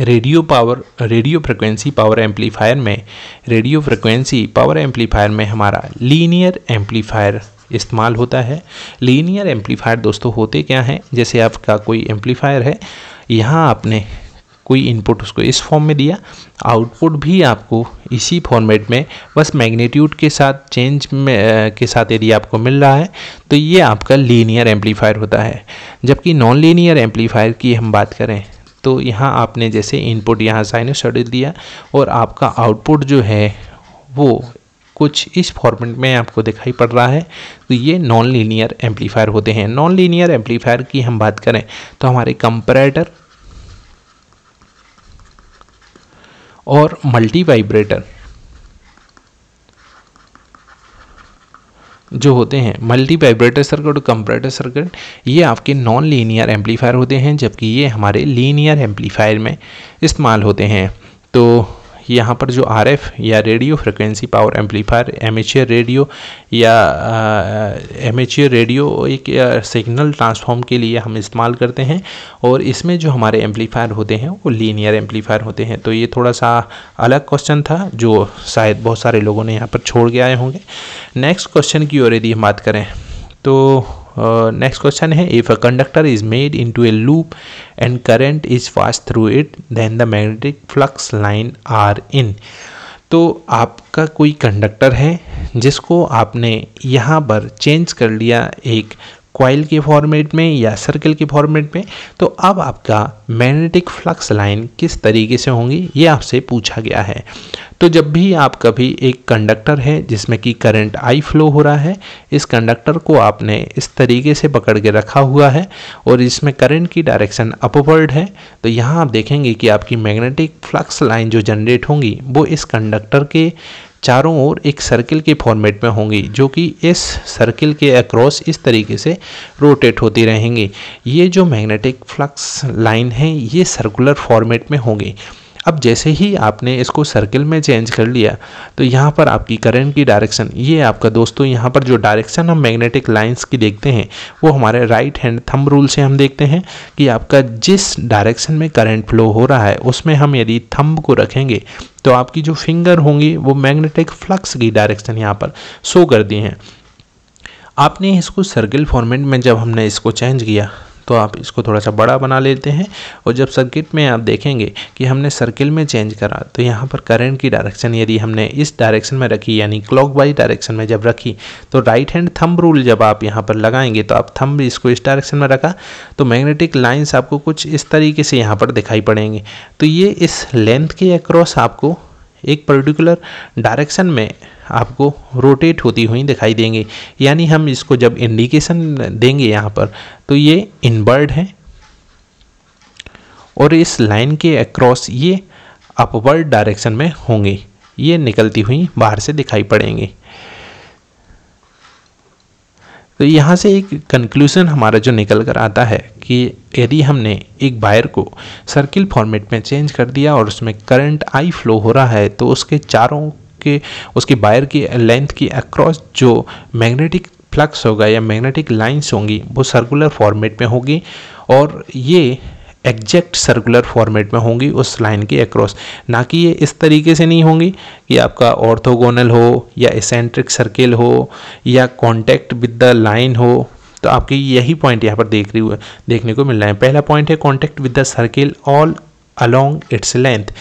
radio power radio frequency power amplifier में रेडियो फ्रिक्वेंसी पावर एम्पलीफायर में हमारा लीनियर एम्पलीफायर इस्तेमाल होता है लीनियर एम्पलीफायर दोस्तों होते क्या हैं जैसे आपका कोई एम्पलीफायर है यहाँ आपने कोई इनपुट उसको इस फॉर्म में दिया आउटपुट भी आपको इसी फॉर्मेट में बस मैग्नीट्यूड के साथ चेंज में के साथ यदि आपको मिल रहा है तो ये आपका लीनियर एम्पलीफायर होता है जबकि नॉन लीनियर एम्पलीफायर की हम बात करें तो यहाँ आपने जैसे इनपुट यहाँ साइनोसॉइड दिया और आपका आउटपुट जो है वो कुछ इस फॉर्मेट में आपको दिखाई पड़ रहा है तो ये नॉन लीनियर एम्पलीफायर होते हैं नॉन लीनियर एम्पलीफायर की हम बात करें तो हमारे कंपरेटर और मल्टी वाइब्रेटर जो होते हैं मल्टी वाइब्रेटर सर्किट और कंप्रेटर सर्किट ये आपके नॉन लीनियर एम्पलीफायर होते हैं जबकि ये हमारे लीनियर एम्पलीफायर में इस्तेमाल होते हैं तो यहाँ पर जो आर या radio frequency power amplifier M radio या एम uh, रेडियो एक सिग्नल uh, ट्रांसफॉर्म के लिए हम इस्तेमाल करते हैं और इसमें जो हमारे एम्पलीफायर होते हैं वो लीनियर एम्पलीफायर होते हैं तो ये थोड़ा सा अलग क्वेश्चन था जो शायद बहुत सारे लोगों ने यहाँ पर छोड़ के आए होंगे नेक्स्ट क्वेश्चन की ओर यदि हम बात करें तो नेक्स्ट uh, क्वेश्चन है if a conductor is made into a loop and current is passed through it then the magnetic flux line are in तो आपका कोई कंडक्टर है जिसको आपने यहाँ पर चेंज कर लिया एक क्वाइल के फॉर्मेट में या सर्कल के फॉर्मेट में तो अब आपका मैग्नेटिक फ्लक्स लाइन किस तरीके से होंगी ये आपसे पूछा गया है तो जब भी आप कभी एक कंडक्टर है जिसमें कि करंट आई फ्लो हो रहा है इस कंडक्टर को आपने इस तरीके से पकड़ के रखा हुआ है और इसमें करंट की डायरेक्शन अपवर्ड है तो यहाँ आप देखेंगे कि आपकी मैग्नेटिक फ्लक्स लाइन जो जनरेट होंगी वो इस कंडक्टर के चारों ओर एक सर्किल के फॉर्मेट में होंगी जो कि इस सर्किल के अक्रॉस इस तरीके से रोटेट होती रहेंगी ये जो मैग्नेटिक फ्लक्स लाइन है ये सर्कुलर फॉर्मेट में होंगी अब जैसे ही आपने इसको सर्किल में चेंज कर लिया तो यहाँ पर आपकी करंट की डायरेक्शन ये आपका दोस्तों यहाँ पर जो डायरेक्शन हम मैग्नेटिक लाइन्स की देखते हैं वो हमारे राइट हैंड थंब रूल से हम देखते हैं कि आपका जिस डायरेक्शन में करंट फ्लो हो रहा है उसमें हम यदि थंब को रखेंगे तो आपकी जो फिंगर होंगी वो मैग्नेटिक फ्लक्स की डायरेक्शन यहाँ पर शो कर दी हैं आपने इसको सर्किल फॉर्मेट में जब हमने इसको चेंज किया तो आप इसको थोड़ा सा बड़ा बना लेते हैं और जब सर्किट में आप देखेंगे कि हमने सर्किल में चेंज करा तो यहाँ पर करंट की डायरेक्शन यदि हमने इस डायरेक्शन में रखी यानी क्लॉक डायरेक्शन में जब रखी तो राइट हैंड थम्ब रूल जब आप यहाँ पर लगाएंगे तो आप थम्ब इसको इस डायरेक्शन में रखा तो मैग्नेटिक लाइन्स आपको कुछ इस तरीके से यहाँ पर दिखाई पड़ेंगे तो ये इस लेंथ के अक्रॉस आपको एक पर्टिकुलर डायरेक्शन में आपको रोटेट होती हुई दिखाई देंगे यानी हम इसको जब इंडिकेशन देंगे यहाँ पर तो ये इनबर्ड है और इस लाइन के अक्रॉस ये अपवर्ड डायरेक्शन में होंगे ये निकलती हुई बाहर से दिखाई पड़ेंगी तो यहाँ से एक कंक्लूज़न हमारा जो निकल कर आता है कि यदि हमने एक वायर को सर्किल फॉर्मेट में चेंज कर दिया और उसमें करंट आई फ्लो हो रहा है तो उसके चारों के उसकी वायर की लेंथ की अक्रॉस जो मैग्नेटिक फ्लक्स होगा या मैग्नेटिक लाइंस होंगी वो सर्कुलर फॉर्मेट में होगी और ये एग्जैक्ट सर्कुलर फॉर्मेट में होंगी उस लाइन के अक्रॉस ना कि ये इस तरीके से नहीं होंगी कि आपका ऑर्थोगोनल हो या एसेंट्रिक सर्किल हो या कॉन्टैक्ट विद द लाइन हो तो आपकी यही पॉइंट यहाँ पर देख रही हुए देखने को मिल रहा है पहला पॉइंट है contact with the circle all along its length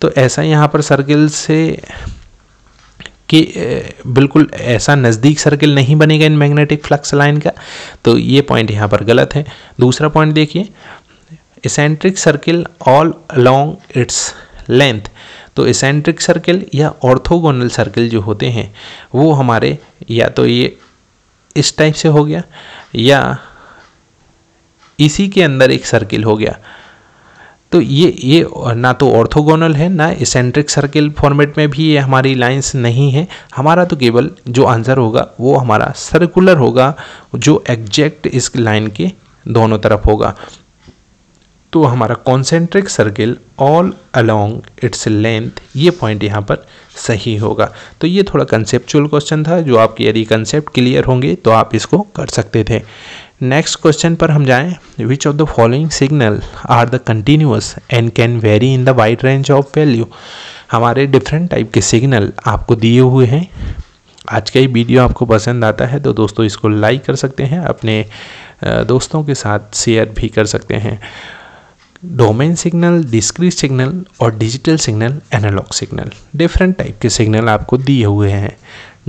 तो ऐसा यहाँ पर सर्किल से कि बिल्कुल ऐसा नज़दीक सर्किल नहीं बनेगा इन मैग्नेटिक फ्लक्स लाइन का तो ये पॉइंट यहाँ पर गलत है दूसरा पॉइंट देखिए eccentric circle all along its length तो इसेंट्रिक सर्किल या ऑर्थोगोनल सर्किल जो होते हैं वो हमारे या तो ये इस टाइप से हो गया या इसी के अंदर एक सर्किल हो गया तो ये ये ना तो ऑर्थोगोनल है ना इसेंट्रिक सर्किल फॉर्मेट में भी ये हमारी लाइंस नहीं है हमारा तो केवल जो आंसर होगा वो हमारा सर्कुलर होगा जो एग्जैक्ट इस लाइन के दोनों तरफ होगा तो हमारा concentric circle all along its length ये पॉइंट यहाँ पर सही होगा तो ये थोड़ा कंसेप्चुअल क्वेश्चन था जो आपके यदि कंसेप्ट क्लियर होंगे तो आप इसको कर सकते थे नेक्स्ट क्वेश्चन पर हम जाएं which of the following signal are the continuous and can vary in the wide range of value हमारे डिफरेंट टाइप के सिग्नल आपको दिए हुए हैं आज का ये वीडियो आपको पसंद आता है तो दोस्तों इसको लाइक कर सकते हैं अपने दोस्तों के साथ शेयर भी कर सकते हैं डोमेन सिग्नल डिस्क्रीट सिग्नल और digital signal analog signal different type के सिग्नल आपको दिए हुए हैं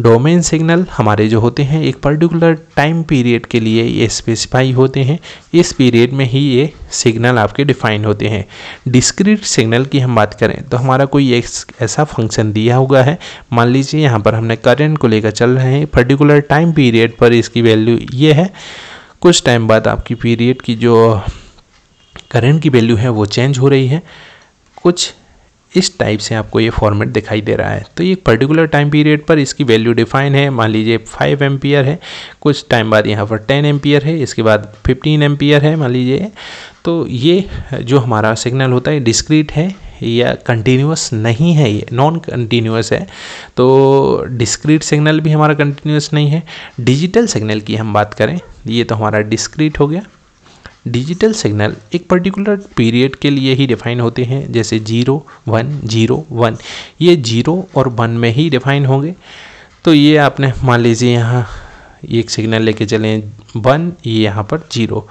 डोमेन सिग्नल हमारे जो होते हैं एक पर्टिकुलर टाइम पीरियड के लिए ये स्पेसिफाई होते हैं इस पीरियड में ही ये सिग्नल आपके डिफाइन होते हैं डिस्क्रीट सिग्नल की हम बात करें तो हमारा कोई एक ऐसा फंक्शन दिया हुआ है मान लीजिए यहाँ पर हमने करेंट को लेकर चल रहे हैं पर्टिकुलर टाइम पीरियड पर इसकी वैल्यू ये है कुछ टाइम बाद आपकी पीरियड की जो करेंट की वैल्यू है वो चेंज हो रही है कुछ इस टाइप से आपको ये फॉर्मेट दिखाई दे रहा है तो ये पर्टिकुलर टाइम पीरियड पर इसकी वैल्यू डिफाइन है मान लीजिए फाइव एम्पियर है कुछ टाइम बाद यहाँ पर टेन एम्पियर है इसके बाद फिफ्टीन एम्पियर है मान लीजिए तो ये जो हमारा सिग्नल होता है डिस्क्रीट है या कंटिन्यूस नहीं है ये नॉन कंटिन्यूस है तो डिस्क्रीट सिग्नल भी हमारा कंटिन्यूस नहीं है डिजिटल सिग्नल की हम बात करें ये तो हमारा डिस्क्रीट हो गया डिजिटल सिग्नल एक पर्टिकुलर पीरियड के लिए ही डिफाइन होते हैं जैसे जीरो वन जीरो वन ये जीरो और वन में ही डिफाइन होंगे तो ये आपने मान लीजिए यहाँ एक सिग्नल लेके चलें वन ये यहाँ पर जीरो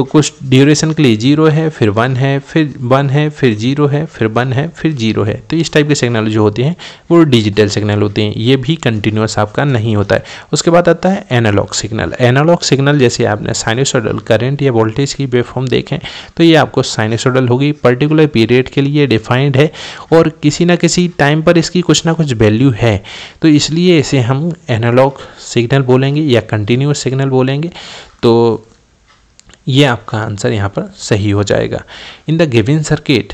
तो कुछ ड्यूरेशन के लिए जीरो है फिर वन है फिर वन है फिर जीरो है फिर वन है फिर जीरो है तो इस टाइप के सिग्नल जो होते हैं वो डिजिटल सिग्नल होते हैं ये भी कंटिन्यूस आपका नहीं होता है उसके बाद आता है एनालॉग सिग्नल एनालॉग सिग्नल जैसे आपने साइनोसोडल करेंट या वोल्टेज की वेवफॉर्म देखें तो ये आपको साइनोसोडल होगी पर्टिकुलर पीरियड के लिए डिफाइंड है और किसी ना किसी टाइम पर इसकी कुछ ना कुछ वैल्यू है तो इसलिए इसे हम एनालॉग सिग्नल बोलेंगे या कंटिन्यूस सिग्नल बोलेंगे तो ये आपका आंसर यहाँ पर सही हो जाएगा in the given circuit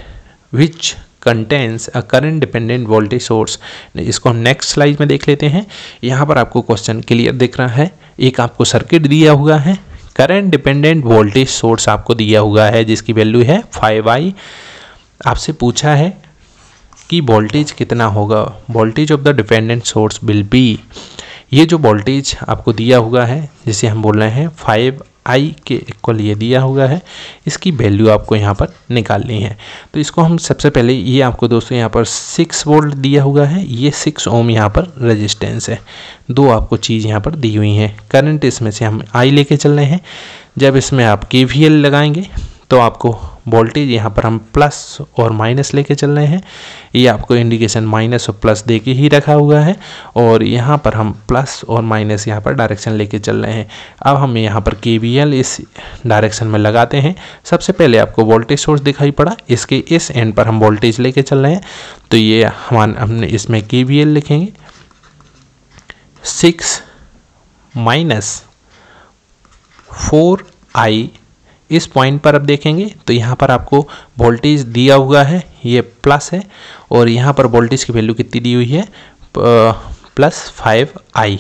which contains a current dependent voltage source इसको हम नेक्स्ट स्लाइड में देख लेते हैं यहाँ पर आपको क्वेश्चन क्लियर दिख रहा है एक आपको सर्किट दिया हुआ है करंट डिपेंडेंट वोल्टेज सोर्स आपको दिया हुआ है जिसकी वैल्यू है फाइव आई आपसे पूछा है कि वोल्टेज कितना होगा voltage of the dependent source will be ये जो वोल्टेज आपको दिया हुआ है जिसे हम बोल रहे हैं फाइव आई के इक्वल ये दिया हुआ है इसकी वैल्यू आपको यहाँ पर निकालनी है तो इसको हम सबसे पहले ये आपको दोस्तों यहाँ पर सिक्स वोल्ट दिया हुआ है ये सिक्स ओम यहाँ पर रेजिस्टेंस है दो आपको चीज़ यहाँ पर दी हुई हैं करंट इसमें से हम आई लेके चल रहे हैं जब इसमें आप के लगाएंगे तो आपको वोल्टेज यहाँ पर हम प्लस और माइनस लेके चल रहे हैं ये आपको इंडिकेशन माइनस और प्लस दे के ही रखा हुआ है और यहाँ पर हम प्लस और माइनस यहाँ पर डायरेक्शन लेके चल रहे हैं अब हम यहाँ पर के इस डायरेक्शन में लगाते हैं सबसे पहले आपको वोल्टेज सोर्स दिखाई पड़ा इसके इस एंड पर हम वोल्टेज लेके चल रहे हैं तो ये हम हमने इसमें के लिखेंगे सिक्स माइनस फोर आई इस पॉइंट पर आप देखेंगे तो यहाँ पर आपको वोल्टेज दिया हुआ है ये प्लस है और यहाँ पर वोल्टेज की वैल्यू कितनी दी हुई है प्लस फाइव आई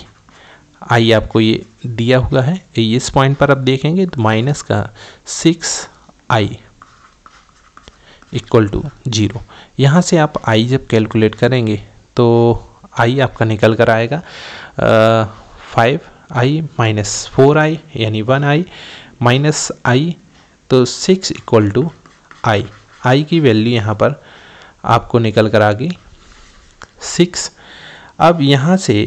आई आपको ये दिया हुआ है इस पॉइंट पर आप देखेंगे तो माइनस का six I equal to zero यहाँ से आप आई जब कैलकुलेट करेंगे तो आई आपका निकल कर आएगा five I minus four I यानी वन आई माइनस आई तो six equal to I I की वैल्यू यहाँ पर आपको निकल कर आ गई सिक्स अब यहाँ से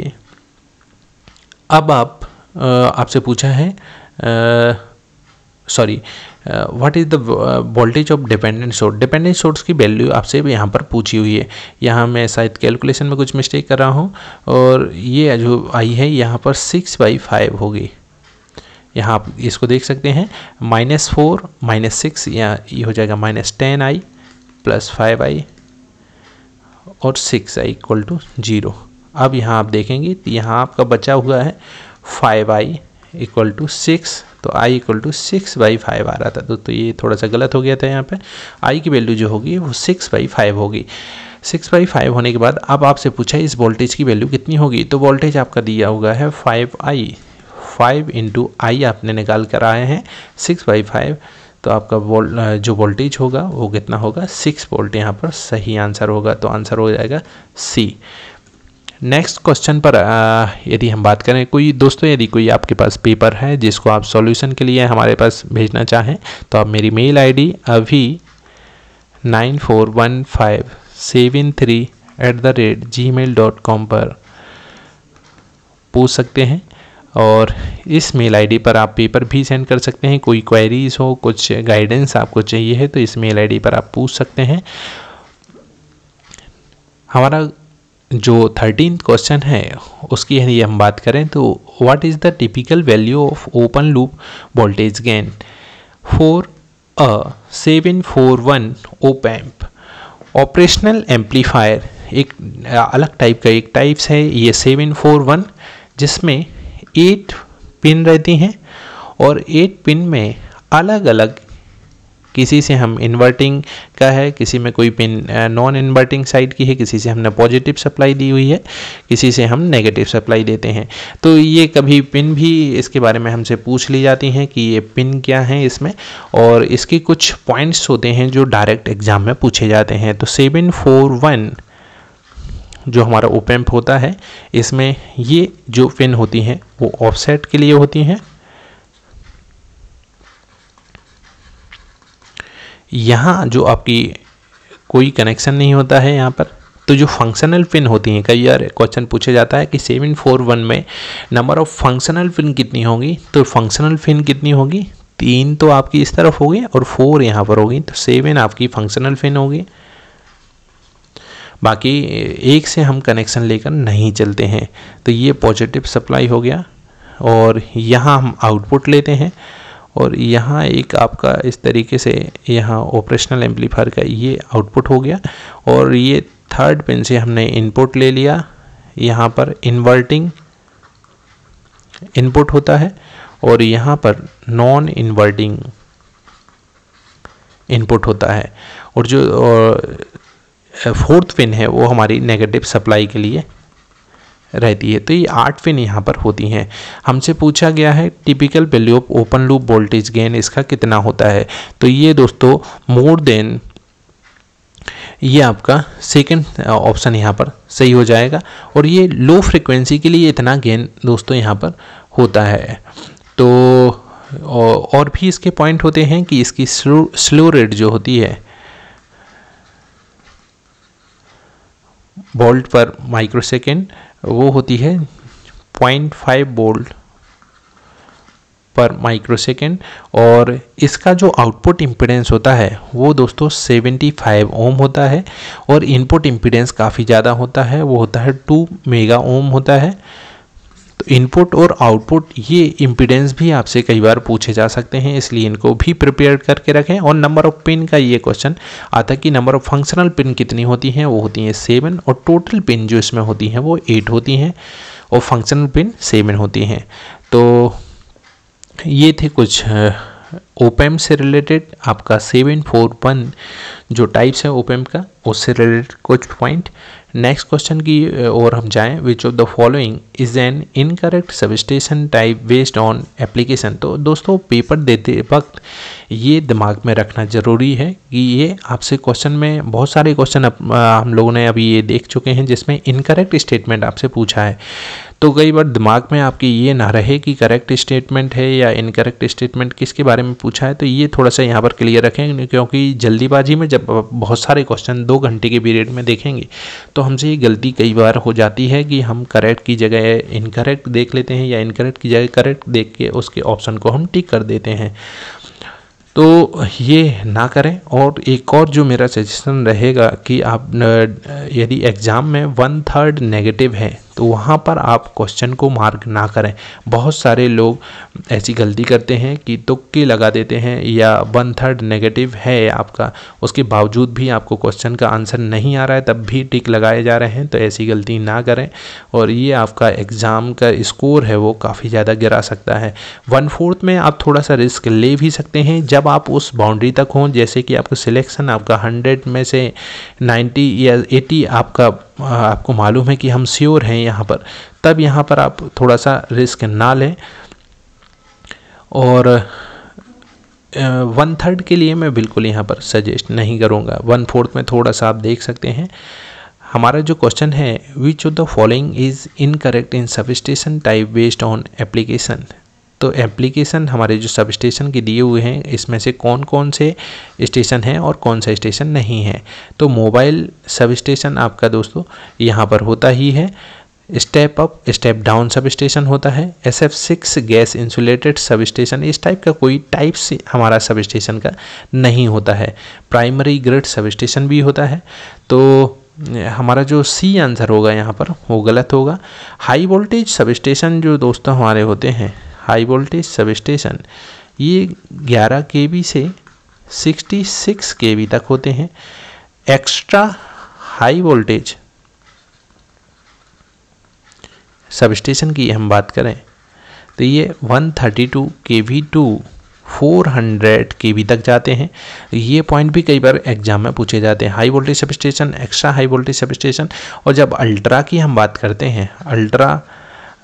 अब आप आपसे पूछा है sorry what is the voltage of dependent source dependent source की वैल्यू आपसे यहाँ पर पूछी हुई है यहाँ मैं शायद कैलकुलेशन में कुछ मिस्टेक कर रहा हूँ और ये जो आई है यहाँ पर सिक्स बाई फाइव होगी यहाँ आप इसको देख सकते हैं माइनस फोर माइनस सिक्स यहाँ ये हो जाएगा minus ten I plus five I और six I equal to zero अब यहाँ आप देखेंगे तो यहाँ आपका बचा हुआ है five I equal to six तो I equal to six by five आ रहा था तो, तो ये थोड़ा सा गलत हो गया था यहाँ पे आई की वैल्यू जो होगी वो सिक्स बाई फाइव होगी सिक्स बाई फाइव होने के बाद अब आपसे पूछा इस वोल्टेज की वैल्यू कितनी होगी तो वोल्टेज आपका दिया हुआ है five I five into I आपने निकाल कर आए हैं सिक्स बाई फाइव तो आपका वो जो वोल्टेज होगा वो कितना होगा सिक्स वोल्ट यहाँ पर सही आंसर होगा तो आंसर हो जाएगा सी नेक्स्ट क्वेश्चन पर यदि हम बात करें कोई दोस्तों यदि कोई आपके पास पेपर है जिसको आप सॉल्यूशन के लिए हमारे पास भेजना चाहें तो आप मेरी मेल आईडी अभी nine four one five seven three at the rate ji mail dot com पर पूछ सकते हैं और इस मेल आईडी पर आप पेपर भी सेंड कर सकते हैं कोई क्वेरीज हो कुछ गाइडेंस आपको चाहिए है तो इस मेल आईडी पर आप पूछ सकते हैं हमारा जो थर्टीन क्वेश्चन है उसकी यदि हम बात करें तो what is the typical value of open loop voltage gain for a seven four one op amp operational amplifier एक अलग टाइप का एक टाइप्स है ये सेवन फोर वन जिसमें एट पिन रहती हैं और एट पिन में अलग अलग किसी से हम इन्वर्टिंग का है किसी में कोई पिन नॉन इन्वर्टिंग साइड की है किसी से हमने पॉजिटिव सप्लाई दी हुई है किसी से हम नेगेटिव सप्लाई देते हैं तो ये कभी पिन भी इसके बारे में हमसे पूछ ली जाती हैं कि ये पिन क्या है इसमें और इसके कुछ पॉइंट्स होते हैं जो डायरेक्ट एग्ज़ाम में पूछे जाते हैं तो सेवन फोर वन जो हमारा ओपेम्प होता है इसमें ये जो पिन होती हैं वो ऑफसेट के लिए होती हैं यहाँ जो आपकी कोई कनेक्शन नहीं होता है यहाँ पर तो जो फंक्शनल पिन होती हैं कई बार क्वेश्चन पूछा जाता है कि सेवन फोर वन में नंबर ऑफ़ फंक्शनल पिन कितनी होगी तो फंक्शनल पिन कितनी होगी तीन तो आपकी इस तरफ होगी और फोर यहाँ पर होगी तो सेवन आपकी फंक्शनल पिन होगी बाकी एक से हम कनेक्शन लेकर नहीं चलते हैं तो ये पॉजिटिव सप्लाई हो गया और यहाँ हम आउटपुट लेते हैं और यहाँ एक आपका इस तरीके से यहाँ ऑपरेशनल एम्पलीफायर का ये आउटपुट हो गया और ये थर्ड पिन से हमने इनपुट ले लिया यहाँ पर इन्वर्टिंग इनपुट होता है और यहाँ पर नॉन इन्वर्टिंग इनपुट होता है और जो और फोर्थ पिन है वो हमारी नेगेटिव सप्लाई के लिए रहती है तो ये आठ पिन यहाँ पर होती हैं हमसे पूछा गया है typical value of open loop voltage gain इसका कितना होता है तो ये दोस्तों मोर देन ये आपका सेकंड ऑप्शन यहाँ पर सही हो जाएगा और ये लो फ्रिक्वेंसी के लिए इतना गेन दोस्तों यहाँ पर होता है तो और भी इसके पॉइंट होते हैं कि इसकी स्लो स्लो रेट जो होती है वोल्ट पर माइक्रोसेकेंड वो होती है पॉइंट फाइव वोल्ट पर माइक्रोसेकेंड और इसका जो आउटपुट इम्पिडेंस होता है वो दोस्तों 75 ओम होता है और इनपुट इम्पिडेंस काफ़ी ज़्यादा होता है वो होता है 2 मेगा ओम होता है तो इनपुट और आउटपुट ये इम्पिडेंस भी आपसे कई बार पूछे जा सकते हैं इसलिए इनको भी प्रिपेयर करके रखें और नंबर ऑफ पिन का ये क्वेश्चन आता कि नंबर ऑफ फंक्शनल पिन कितनी होती हैं वो होती हैं सेवन और टोटल पिन जो इसमें होती हैं वो एट होती हैं और फंक्शनल पिन सेवन होती हैं तो ये थे कुछ ओपेम से रिलेटेड आपका सेवन फोर वन जो टाइप्स है ओपेम का उससे रिलेटेड कुछ पॉइंट नेक्स्ट क्वेश्चन की ओर हम जाएं which of the following is an incorrect substation type based on application तो दोस्तों पेपर देते वक्त ये दिमाग में रखना ज़रूरी है कि ये आपसे क्वेश्चन में बहुत सारे क्वेश्चन हम लोगों ने अभी ये देख चुके हैं जिसमें इनकरेक्ट स्टेटमेंट आपसे पूछा है तो कई बार दिमाग में आपकी ये ना रहे कि करेक्ट स्टेटमेंट है या इनकरेक्ट स्टेटमेंट किसके बारे में पूछा है तो ये थोड़ा सा यहाँ पर क्लियर रखें क्योंकि जल्दीबाजी में जब बहुत सारे क्वेश्चन दो घंटे के पीरियड में देखेंगे तो हमसे ये गलती कई बार हो जाती है कि हम करेक्ट की जगह इनकरेक्ट देख लेते हैं या इनकरेक्ट की जगह करेक्ट देख के उसके ऑप्शन को हम टिक कर देते हैं तो ये ना करें और एक और जो मेरा सजेशन रहेगा कि आप यदि एग्ज़ाम में वन थर्ड नेगेटिव है तो वहाँ पर आप क्वेश्चन को मार्क ना करें बहुत सारे लोग ऐसी गलती करते हैं कि तुक्के लगा देते हैं या वन थर्ड नेगेटिव है आपका उसके बावजूद भी आपको क्वेश्चन का आंसर नहीं आ रहा है तब भी टिक लगाए जा रहे हैं तो ऐसी गलती ना करें और ये आपका एग्ज़ाम का स्कोर है वो काफ़ी ज़्यादा गिरा सकता है वन फोर्थ में आप थोड़ा सा रिस्क ले भी सकते हैं जब आप उस बाउंड्री तक हों जैसे कि आपका सिलेक्शन आपका हंड्रेड में से नाइन्टी या एटी आपका आपको मालूम है कि हम श्योर हैं यहाँ पर तब यहाँ पर आप थोड़ा सा रिस्क ना लें और वन थर्ड के लिए मैं बिल्कुल यहाँ पर सजेस्ट नहीं करूँगा वन फोर्थ में थोड़ा सा आप देख सकते हैं हमारा जो क्वेश्चन है which of the following is incorrect in substation type based on application तो एप्लीकेशन हमारे जो सब स्टेशन के दिए हुए हैं इसमें से कौन कौन से स्टेशन हैं और कौन सा स्टेशन नहीं है तो मोबाइल सब स्टेशन आपका दोस्तों यहाँ पर होता ही है step up step down substation होता है S F six gas insulated substation इस टाइप का कोई टाइप से हमारा सब स्टेशन का नहीं होता है प्राइमरी ग्रिड सब स्टेशन भी होता है तो हमारा जो सी आंसर होगा यहाँ पर वो गलत होगा हाई वोल्टेज सब स्टेशन जो दोस्तों हमारे होते हैं हाई वोल्टेज सब स्टेशन ये 11 के से 66 के तक होते हैं extra high voltage substation की हम बात करें तो ये 132 के वी टू 400 के वी तक जाते हैं ये पॉइंट भी कई बार एग्जाम में पूछे जाते हैं high voltage substation extra high voltage substation और जब अल्ट्रा की हम बात करते हैं ultra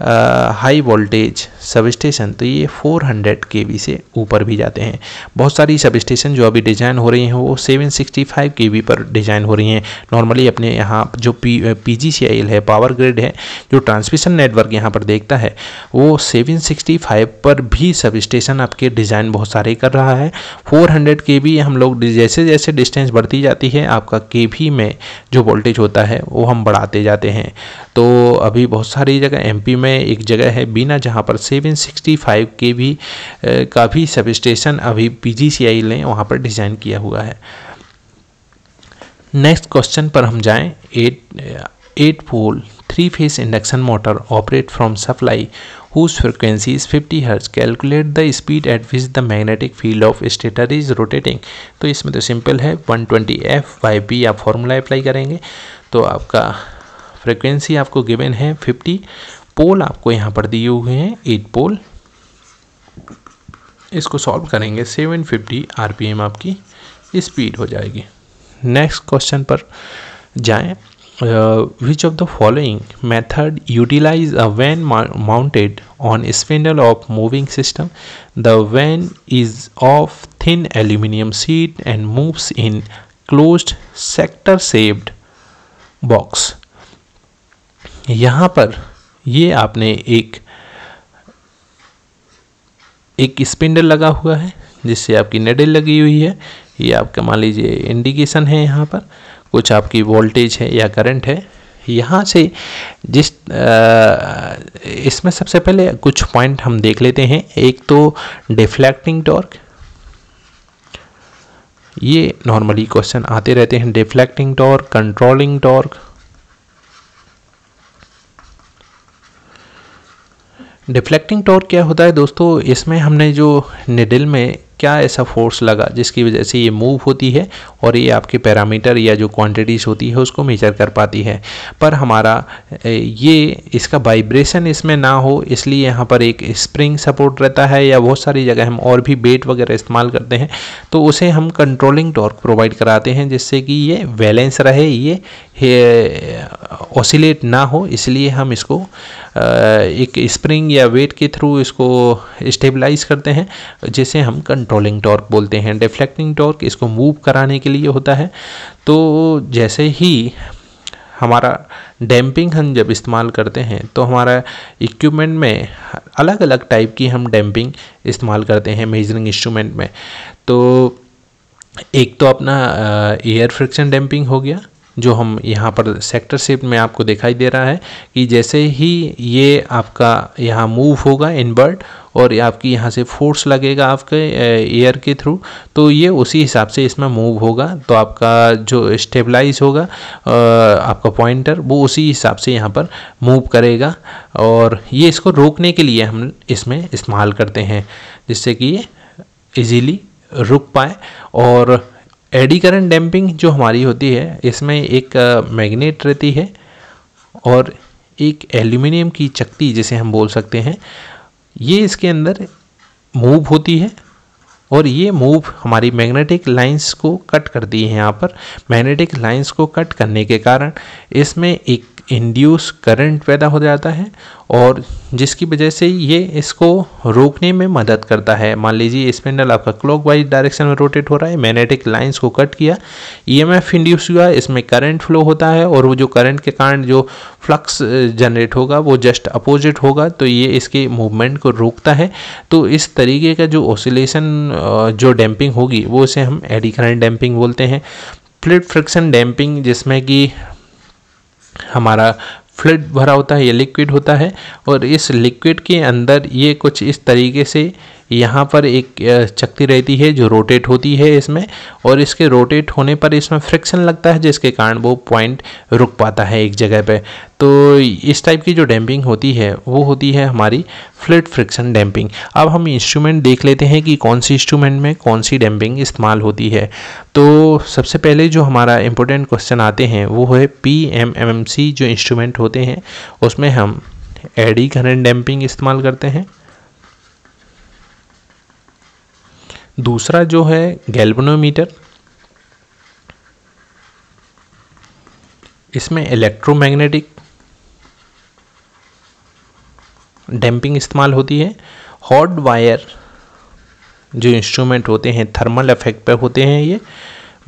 high voltage substation तो ये 400 हंड्रेड के वी से ऊपर भी जाते हैं बहुत सारी सब स्टेशन जो अभी डिज़ाइन हो रही हैं वो 765 के वी पर डिज़ाइन हो रही हैं नॉर्मली अपने यहाँ जो पी पी है पावर ग्रिड है जो ट्रांसमिशन नेटवर्क यहाँ पर देखता है वो 765 पर भी सब स्टेशन आपके डिज़ाइन बहुत सारे कर रहा है 400 हंड्रेड के वी हम लोग जैसे जैसे डिस्टेंस बढ़ती जाती है आपका के वी में जो वोल्टेज होता है वो हम बढ़ाते जाते हैं तो अभी बहुत सारी जगह एम में में एक जगह है बीना जहाँ पर 765 के भी का भी सब स्टेशन अभी पीजीसीआई ने वहाँ पर डिज़ाइन किया हुआ है नेक्स्ट क्वेश्चन पर हम जाएं eight eight pole three phase induction motor operate from supply whose frequency is fifty hertz calculate the speed at which the magnetic field of stator is rotating तो इसमें तो सिंपल है 120 ट्वेंटी एफ बाई बी आप formula apply करेंगे तो आपका frequency आपको given है 50 पोल आपको यहाँ पर दिए हुए हैं एट पोल इसको सॉल्व करेंगे 750 आरपीएम आपकी स्पीड हो जाएगी नेक्स्ट क्वेश्चन पर जाएं which of the following method utilize a vane mounted on spindle of moving system the vane is of thin aluminium sheet and moves in closed sector shaped box यहाँ पर ये आपने एक एक स्पिंडल लगा हुआ है जिससे आपकी नेडल लगी हुई है ये आपका मान लीजिए इंडिकेशन है यहाँ पर कुछ आपकी वोल्टेज है या करंट है यहाँ से जिस इसमें सबसे पहले कुछ पॉइंट हम देख लेते हैं एक तो डिफ्लेक्टिंग टॉर्क ये नॉर्मली क्वेश्चन आते रहते हैं deflecting torque controlling torque deflecting torque क्या होता है दोस्तों इसमें हमने जो निडल में क्या ऐसा फोर्स लगा जिसकी वजह से ये मूव होती है और ये आपके पैरामीटर या जो क्वांटिटीज़ होती है उसको मेजर कर पाती है पर हमारा ये इसका वाइब्रेशन इसमें ना हो इसलिए यहाँ पर एक स्प्रिंग सपोर्ट रहता है या बहुत सारी जगह हम और भी बेट वगैरह इस्तेमाल करते हैं तो उसे हम कंट्रोलिंग टॉर्क प्रोवाइड कराते हैं जिससे कि ये बैलेंस रहे ये ऑसिलेट ना हो इसलिए हम इसको एक स्प्रिंग या वेट के थ्रू इसको स्टेबलाइज करते हैं जिसे हम कंट्रोलिंग टॉर्क बोलते हैं डिफ्लेक्टिंग टॉर्क इसको मूव कराने के लिए होता है तो जैसे ही हमारा डैम्पिंग हम जब इस्तेमाल करते हैं तो हमारा इक्विपमेंट में अलग अलग टाइप की हम डैम्पिंग इस्तेमाल करते हैं मेजरिंग इंस्ट्रूमेंट में तो एक तो अपना एयर फ्रिक्शन डैम्पिंग हो गया जो हम यहाँ पर सेक्टर शिफ्ट में आपको दिखाई दे रहा है कि जैसे ही ये आपका यहाँ मूव होगा इनवर्ट और आपकी यहाँ से फोर्स लगेगा आपके एयर के थ्रू तो ये उसी हिसाब से इसमें मूव होगा तो आपका जो स्टेबलाइज होगा आपका पॉइंटर वो उसी हिसाब से यहाँ पर मूव करेगा और ये इसको रोकने के लिए हम इसमें इस्तेमाल करते हैं जिससे कि ये इजीली रुक पाए और एडी करंट डैम्पिंग जो हमारी होती है इसमें एक मैग्नेट रहती है और एक एल्यूमिनियम की चक्ती जिसे हम बोल सकते हैं ये इसके अंदर मूव होती है और ये मूव हमारी मैग्नेटिक लाइंस को कट करती है यहाँ पर मैग्नेटिक लाइंस को कट करने के कारण इसमें एक इंड्यूस करंट पैदा हो जाता है और जिसकी वजह से ये इसको रोकने में मदद करता है मान लीजिए स्पिंडल आपका क्लॉकवाइज डायरेक्शन में रोटेट हो रहा है मैग्नेटिक लाइंस को कट किया ईएमएफ e इंड्यूस हुआ इसमें करंट फ्लो होता है और वो जो करंट के कारण जो फ्लक्स जनरेट होगा वो जस्ट अपोजिट होगा तो ये इसके मूवमेंट को रोकता है तो इस तरीके का जो ओसिलेशन जो डैम्पिंग होगी वो इसे हम एडी करंट डैम्पिंग बोलते हैं फ्लिट फ्रिक्शन डैम्पिंग जिसमें कि हमारा फ्लड भरा होता है या लिक्विड होता है और इस लिक्विड के अंदर ये कुछ इस तरीके से यहाँ पर एक चक्ति रहती है जो रोटेट होती है इसमें और इसके रोटेट होने पर इसमें फ्रिक्शन लगता है जिसके कारण वो पॉइंट रुक पाता है एक जगह पे तो इस टाइप की जो डैम्पिंग होती है वो होती है हमारी फ्लिट फ्रिक्शन डैम्पिंग अब हम इंस्ट्रूमेंट देख लेते हैं कि कौन सी इंस्ट्रूमेंट में कौन सी डैम्पिंग इस्तेमाल होती है तो सबसे पहले जो हमारा इम्पोर्टेंट क्वेश्चन आते हैं वो है P M M M C जो इंस्ट्रूमेंट होते हैं उसमें हम एडी करेंट डैम्पिंग इस्तेमाल करते हैं दूसरा जो है गैल्बनोमीटर इसमें इलेक्ट्रोमैग्नेटिक डैम्पिंग इस्तेमाल होती है हॉट वायर जो इंस्ट्रूमेंट होते हैं थर्मल इफेक्ट पर होते हैं ये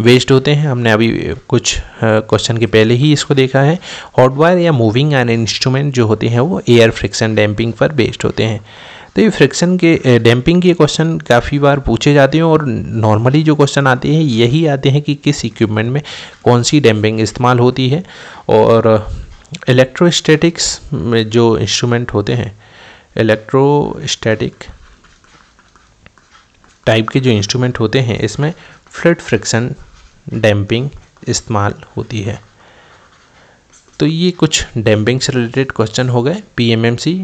वेस्ट होते हैं हमने अभी कुछ क्वेश्चन के पहले ही इसको देखा है हॉट वायर या मूविंग एन इंस्ट्रूमेंट जो होते हैं वो एयर फ्रिक्शन डैम्पिंग पर बेस्ड होते हैं तो ये फ्रिक्शन के डैम्पिंग के क्वेश्चन काफ़ी बार पूछे जाते हैं और नॉर्मली जो क्वेश्चन आते हैं यही आते हैं कि किस इक्विपमेंट में कौन सी डैम्पिंग इस्तेमाल होती है और इलेक्ट्रोस्टैटिक्स में जो इंस्ट्रूमेंट होते हैं इलेक्ट्रोस्टैटिक टाइप के जो इंस्ट्रूमेंट होते हैं इसमें फ्लड फ्रिक्शन डैम्पिंग इस्तेमाल होती है तो ये कुछ डैम्पिंग से रिलेटेड क्वेश्चन हो गए PMMC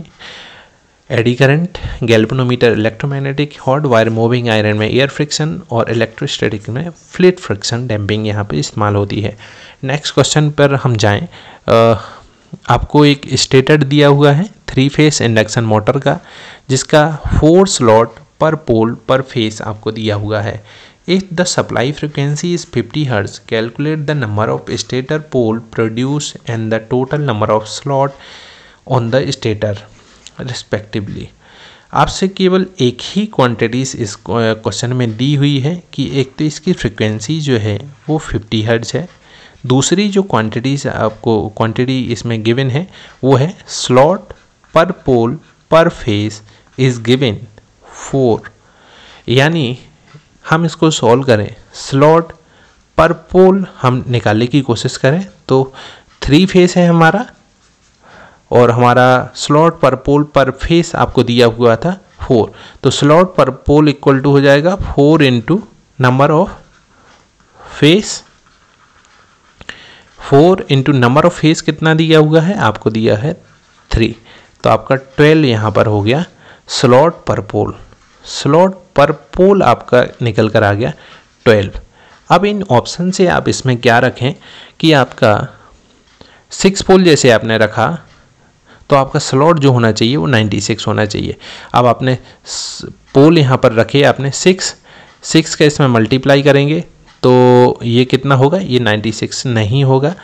eddy current galvanometer electromagnetic hot wire moving iron में एयर फ्रिक्शन और इलेक्ट्रोस्टैटिक में फ्लिट फ्रिक्शन डैम्पिंग यहाँ पर इस्तेमाल होती है नेक्स्ट क्वेश्चन पर हम जाएँ आपको एक स्टेटर दिया हुआ है थ्री फेस इंडक्शन मोटर का जिसका फोर स्लॉट पर पोल पर फेस आपको दिया हुआ है if the supply frequency is fifty hertz calculate the number of stator pole produce and the total number of slot on the stator respectively आपसे केवल एक ही क्वांटिटीज इस क्वेश्चन में दी हुई है कि एक तो इसकी फ्रिक्वेंसी जो है वो 50 हर्ट्ज है दूसरी जो क्वांटिटीज आपको क्वांटिटी इसमें गिवन है वो है स्लॉट पर पोल पर फेज इज़ गिवन फोर यानी हम इसको सॉल्व करें स्लॉट पर पोल हम निकालने की कोशिश करें तो थ्री फेस है हमारा और हमारा स्लॉट पर पोल पर फेस आपको दिया हुआ था फोर तो स्लॉट पर पोल इक्वल टू हो जाएगा four into number of phase four into number of phase कितना दिया हुआ है आपको दिया है थ्री तो आपका ट्वेल्व यहाँ पर हो गया स्लॉट पर पोल स्लॉट पर पोल आपका निकल कर आ गया ट्वेल्व अब इन ऑप्शन से आप इसमें क्या रखें कि आपका सिक्स पोल जैसे आपने रखा तो आपका स्लॉट जो होना चाहिए वो 96 होना चाहिए अब आपने पोल यहाँ पर रखे आपने सिक्स सिक्स का इसमें मल्टीप्लाई करेंगे तो ये कितना होगा ये 96 नहीं होगा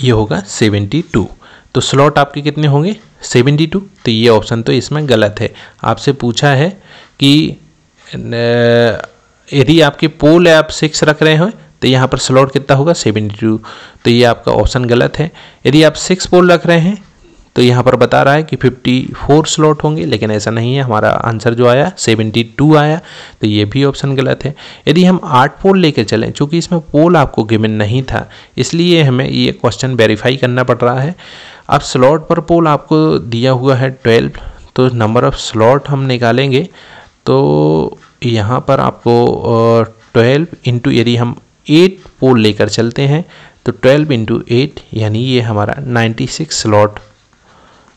ये होगा 72 तो स्लॉट आपके कितने होंगे 72 तो ये ऑप्शन तो इसमें गलत है आपसे पूछा है कि यदि आपके पोल आप सिक्स रख रहे हो तो यहाँ पर स्लॉट कितना होगा सेवेंटी टू तो ये आपका ऑप्शन गलत है यदि आप सिक्स पोल रख रहे हैं तो यहाँ पर बता रहा है कि 54 स्लॉट होंगे लेकिन ऐसा नहीं है हमारा आंसर जो आया 72 आया तो ये भी ऑप्शन गलत है यदि हम आठ पोल लेकर चलें चूँकि इसमें पोल आपको गिमिन नहीं था इसलिए हमें ये क्वेश्चन वेरीफाई करना पड़ रहा है अब स्लॉट पर पोल आपको दिया हुआ है ट्वेल्व तो नंबर ऑफ स्लॉट हम निकालेंगे तो यहाँ पर आपको ट्वेल्व इंटू यदि हम एट पोल लेकर चलते हैं तो ट्वेल्व इंटू एट यानी ये हमारा नाइन्टी सिक्स स्लॉट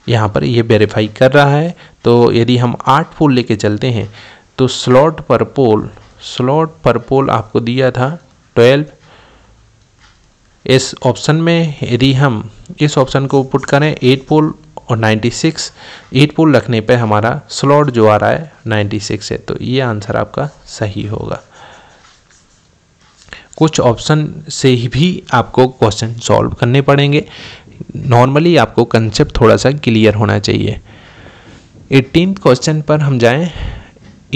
यहाँ पर ये वेरीफाई कर रहा है तो यदि हम आठ पोल लेकर चलते हैं तो स्लॉट पर पोल स्लॉट पर पोल आपको दिया था ट्वेल्व इस ऑप्शन में यदि हम इस ऑप्शन को पुट करें एट पोल और 96 एट पोल रखने पे हमारा स्लॉट जो आ रहा है 96 है तो ये आंसर आपका सही होगा कुछ ऑप्शन से ही भी आपको क्वेश्चन सॉल्व करने पड़ेंगे नॉर्मली आपको कंसेप्ट थोड़ा सा क्लियर होना चाहिए एटीन क्वेश्चन पर हम जाएं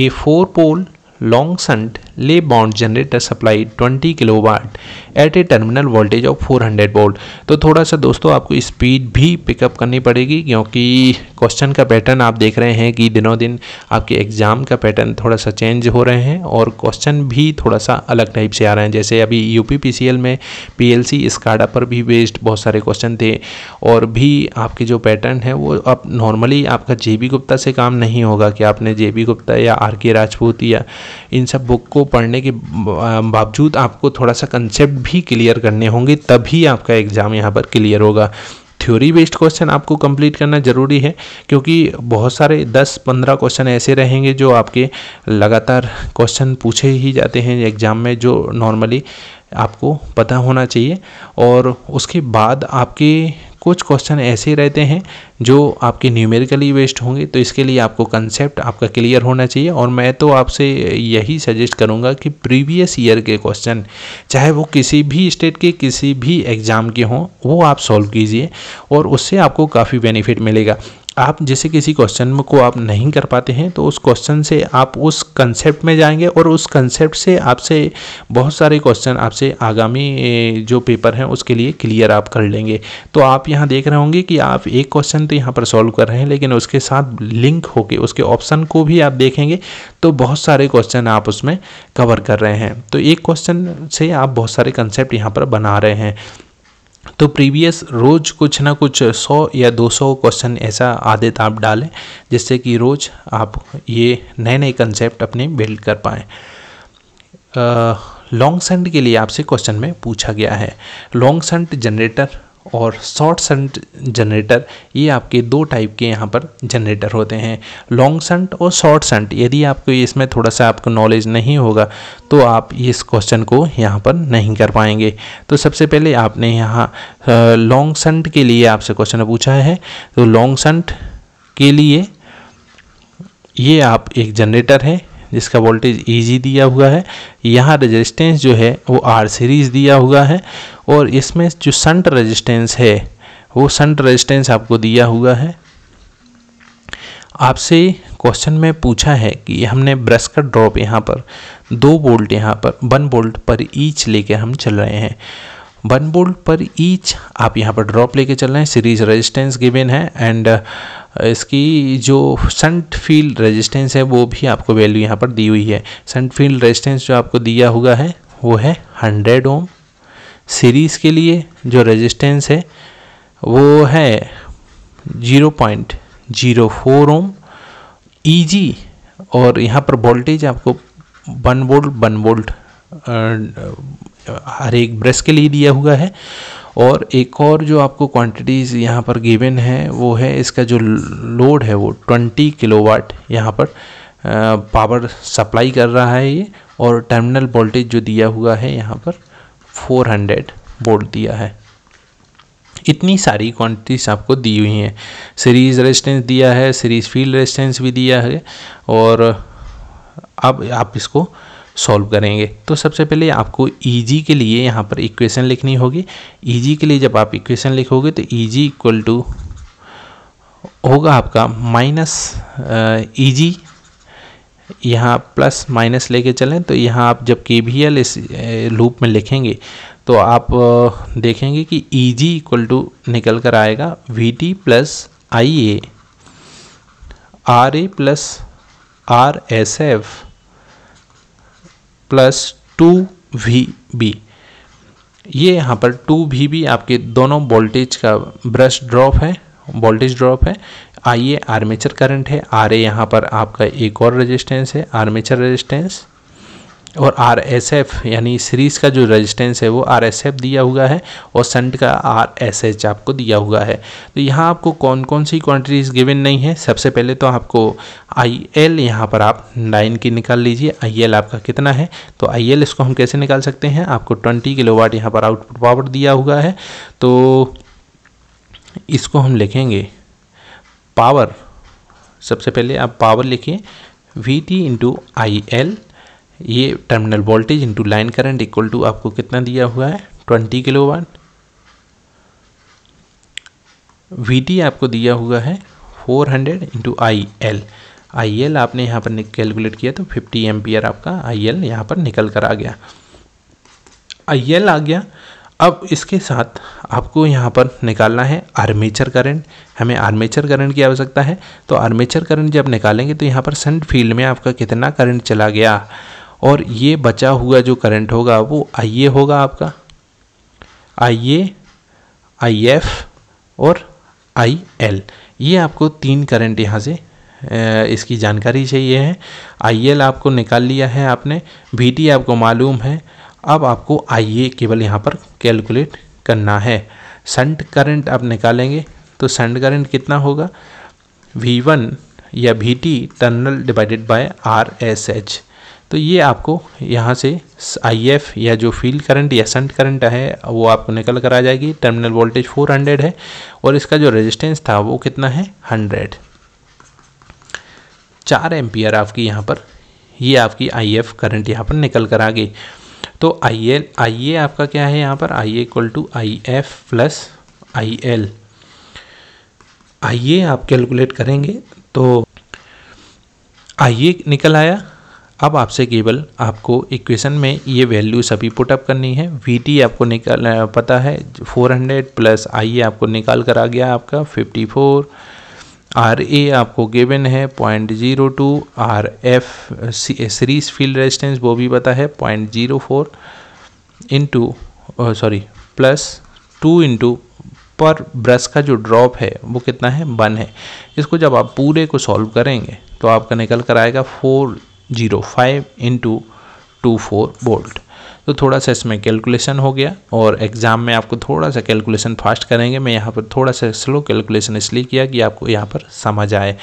a four pole long shunt compound generator supply 20 kilowatt at a terminal voltage of 400 volt तो थोड़ा सा दोस्तों आपको स्पीड भी पिकअप करनी पड़ेगी क्योंकि क्वेश्चन का पैटर्न आप देख रहे हैं कि दिनों दिन आपके एग्ज़ाम का पैटर्न थोड़ा सा चेंज हो रहे हैं और क्वेश्चन भी थोड़ा सा अलग टाइप से आ रहे हैं जैसे अभी यू में पी एल स्काडा पर भी बेस्ड बहुत सारे क्वेश्चन थे और भी आपके जो पैटर्न है वो अब नॉर्मली आपका जे बी गुप्ता से काम नहीं होगा कि आपने जे बी गुप्ता या आर के राजपूत या इन सब बुक को पढ़ने के बावजूद आपको थोड़ा सा कंसेप्ट भी क्लियर करने होंगे तभी आपका एग्ज़ाम यहाँ पर क्लियर होगा थ्योरी बेस्ड क्वेश्चन आपको कंप्लीट करना ज़रूरी है क्योंकि बहुत सारे 10-15 क्वेश्चन ऐसे रहेंगे जो आपके लगातार क्वेश्चन पूछे ही जाते हैं एग्ज़ाम में जो नॉर्मली आपको पता होना चाहिए और उसके बाद आपके कुछ क्वेश्चन ऐसे रहते हैं जो आपके न्यूमेरिकली वेस्ट होंगे तो इसके लिए आपको कंसेप्ट आपका क्लियर होना चाहिए और मैं तो आपसे यही सजेस्ट करूँगा कि प्रीवियस ईयर के क्वेश्चन चाहे वो किसी भी स्टेट के किसी भी एग्ज़ाम के हों वो आप सॉल्व कीजिए और उससे आपको काफ़ी बेनिफिट मिलेगा आप जैसे किसी क्वेश्चन को आप नहीं कर पाते हैं तो उस क्वेश्चन से आप उस कंसेप्ट में जाएंगे और उस कंसेप्ट से आपसे बहुत सारे क्वेश्चन आपसे आगामी जो पेपर हैं उसके लिए क्लियर आप कर लेंगे तो आप यहाँ देख रहे होंगे कि आप एक क्वेश्चन तो यहाँ पर सॉल्व कर रहे हैं लेकिन उसके साथ लिंक होके उसके ऑप्शन को भी आप देखेंगे तो बहुत सारे क्वेश्चन आप उसमें कवर कर रहे हैं तो एक क्वेश्चन से आप बहुत सारे कंसेप्ट यहाँ पर बना रहे हैं तो प्रीवियस रोज़ कुछ ना कुछ 100 या 200 क्वेश्चन ऐसा आदत आप डालें जिससे कि रोज़ आप ये नए नए कंसेप्ट अपने बिल्ड कर पाएँ लॉन्ग सेंट के लिए आपसे क्वेश्चन में पूछा गया है लॉन्ग सेंट जनरेटर और शॉर्ट सन्ट जनरेटर ये आपके दो टाइप के यहाँ पर जनरेटर होते हैं लॉन्ग सन्ट और शॉर्ट सन्ट यदि आपको इसमें थोड़ा सा आपको नॉलेज नहीं होगा तो आप इस क्वेश्चन को यहाँ पर नहीं कर पाएंगे तो सबसे पहले आपने यहाँ लॉन्ग सन्ट के लिए आपसे क्वेश्चन पूछा है तो लॉन्ग सन्ट के लिए ये आप एक जनरेटर है जिसका वोल्टेज ई दिया हुआ है यहाँ रेजिस्टेंस जो है वो आर सीरीज दिया हुआ है और इसमें जो संट रेजिस्टेंस है वो संट रेजिस्टेंस आपको दिया हुआ है आपसे क्वेश्चन में पूछा है कि हमने ब्रश का ड्रॉप यहाँ पर दो बोल्ट यहाँ पर वन बोल्ट पर ईच लेके हम चल रहे हैं वन बोल्ट पर ईच आप यहाँ पर ड्रॉप लेके चल रहे हैं सीरीज रेजिस्टेंस गिवन है एंड uh, इसकी जो सन्ट फील्ड रेजिस्टेंस है वो भी आपको वैल्यू यहाँ पर दी हुई है सन्ट फील्ड रेजिस्टेंस जो आपको दिया हुआ है वो है हंड्रेड ओम सीरीज़ के लिए जो रेजिस्टेंस है वो है zero point zero four ohm ई और यहाँ पर वोल्टेज आपको वन वोल्ट वन वोल्ट हर एक ब्रश के लिए दिया हुआ है और एक और जो आपको क्वांटिटीज़ यहाँ पर गिवन है वो है इसका जो लोड है वो 20 किलोवाट यहाँ पर पावर सप्लाई कर रहा है ये और टर्मिनल वोल्टेज जो दिया हुआ है यहाँ पर 400 वोल्ट दिया है इतनी सारी क्वांटिटीज आपको दी हुई हैं सीरीज रेजिस्टेंस दिया है सीरीज फील्ड रेजिस्टेंस भी दिया है और अब आप इसको सॉल्व करेंगे तो सबसे पहले आपको ई के लिए यहाँ पर इक्वेशन लिखनी होगी ई के लिए जब आप इक्वेशन लिखोगे तो ई जी इक्वल टू होगा आपका माइनस ई जी यहाँ प्लस माइनस लेके चलें तो यहाँ आप जब के वी एल इस लूप में लिखेंगे तो आप देखेंगे कि ई जी इक्वल टू निकल कर आएगा V T plus I A R A plus R S F plus two V B ये यहाँ पर टू वी बी आपके दोनों वोल्टेज का ब्रश ड्रॉप है वोल्टेज ड्रॉप है आइए आर्मेचर करंट है आर ए यहाँ पर आपका एक और रेजिस्टेंस है आर्मेचर रेजिस्टेंस और आर एस एफ यानी सीरीज़ का जो रेजिस्टेंस है वो आर एस एफ दिया हुआ है और संट का आर एस एच आपको दिया हुआ है तो यहाँ आपको कौन कौन सी क्वांटिटीज़ गिवन नहीं है सबसे पहले तो आपको आई एल यहाँ पर आप लाइन की निकाल लीजिए आई एल आपका कितना है तो आई एल इसको हम कैसे निकाल सकते हैं आपको ट्वेंटी किलो वाट यहाँ पर आउटपुट पावर दिया हुआ है तो इसको हम लिखेंगे पावर सबसे पहले आप पावर लिखिए V T into I L ये terminal voltage into line current equal to आपको कितना दिया हुआ है ट्वेंटी किलो वन वी आपको दिया हुआ है four hundred into I L I L आपने यहाँ पर कैलकुलेट किया तो फिफ्टी एम आपका आई एल यहाँ पर निकल कर आ गया आई एल आ गया अब इसके साथ आपको यहाँ पर निकालना है आर्मेचर करंट हमें आर्मेचर करंट की आवश्यकता है तो आर्मेचर करंट जब निकालेंगे तो यहाँ पर सेंट फील्ड में आपका कितना करंट चला गया और ये बचा हुआ जो करंट होगा वो आई ए होगा आपका आई ए आई एफ और आई एल ये आपको तीन करंट यहाँ से इसकी जानकारी चाहिए है आई एल आपको निकाल लिया है आपने बी टी आपको मालूम है अब आपको आई ए केवल यहाँ पर कैलकुलेट करना है संट करंट आप निकालेंगे तो संट करंट कितना होगा वी वन या V T terminal divided by R S H तो ये आपको यहाँ से आई या जो फील्ड करंट या सेंट करंट है वो आपको निकल कर आ जाएगी टर्मिनल वोल्टेज 400 है और इसका जो रेजिस्टेंस था वो कितना है 100 चार एम्पियर आपकी यहाँ पर ये आपकी आई करंट यहाँ पर निकल कर आ गई तो आई एल आई ए आपका क्या है यहाँ पर I equal to I F plus I L A आप कैलकुलेट करेंगे तो आइए निकल आया अब आपसे केवल आपको इक्वेशन में ये वैल्यू सभी पुटअप करनी है वी टी आपको निकाल पता है four hundred plus I A आपको निकाल कर आ गया आपका फिफ्टी फोर आर ए आपको गिवन है point zero two R F series field resistance वो भी पता है point zero four into sorry plus two into पर ब्रश का जो ड्रॉप है वो कितना है वन है इसको जब आप पूरे को सॉल्व करेंगे तो आपका निकल कर आएगा four zero five into two four volt तो थोड़ा सा इसमें कैलकुलेशन हो गया और एग्ज़ाम में आपको थोड़ा सा कैलकुलेशन फास्ट करेंगे मैं यहाँ पर थोड़ा सा स्लो कैलकुलेशन इसलिए किया कि आपको यहाँ पर समझ आए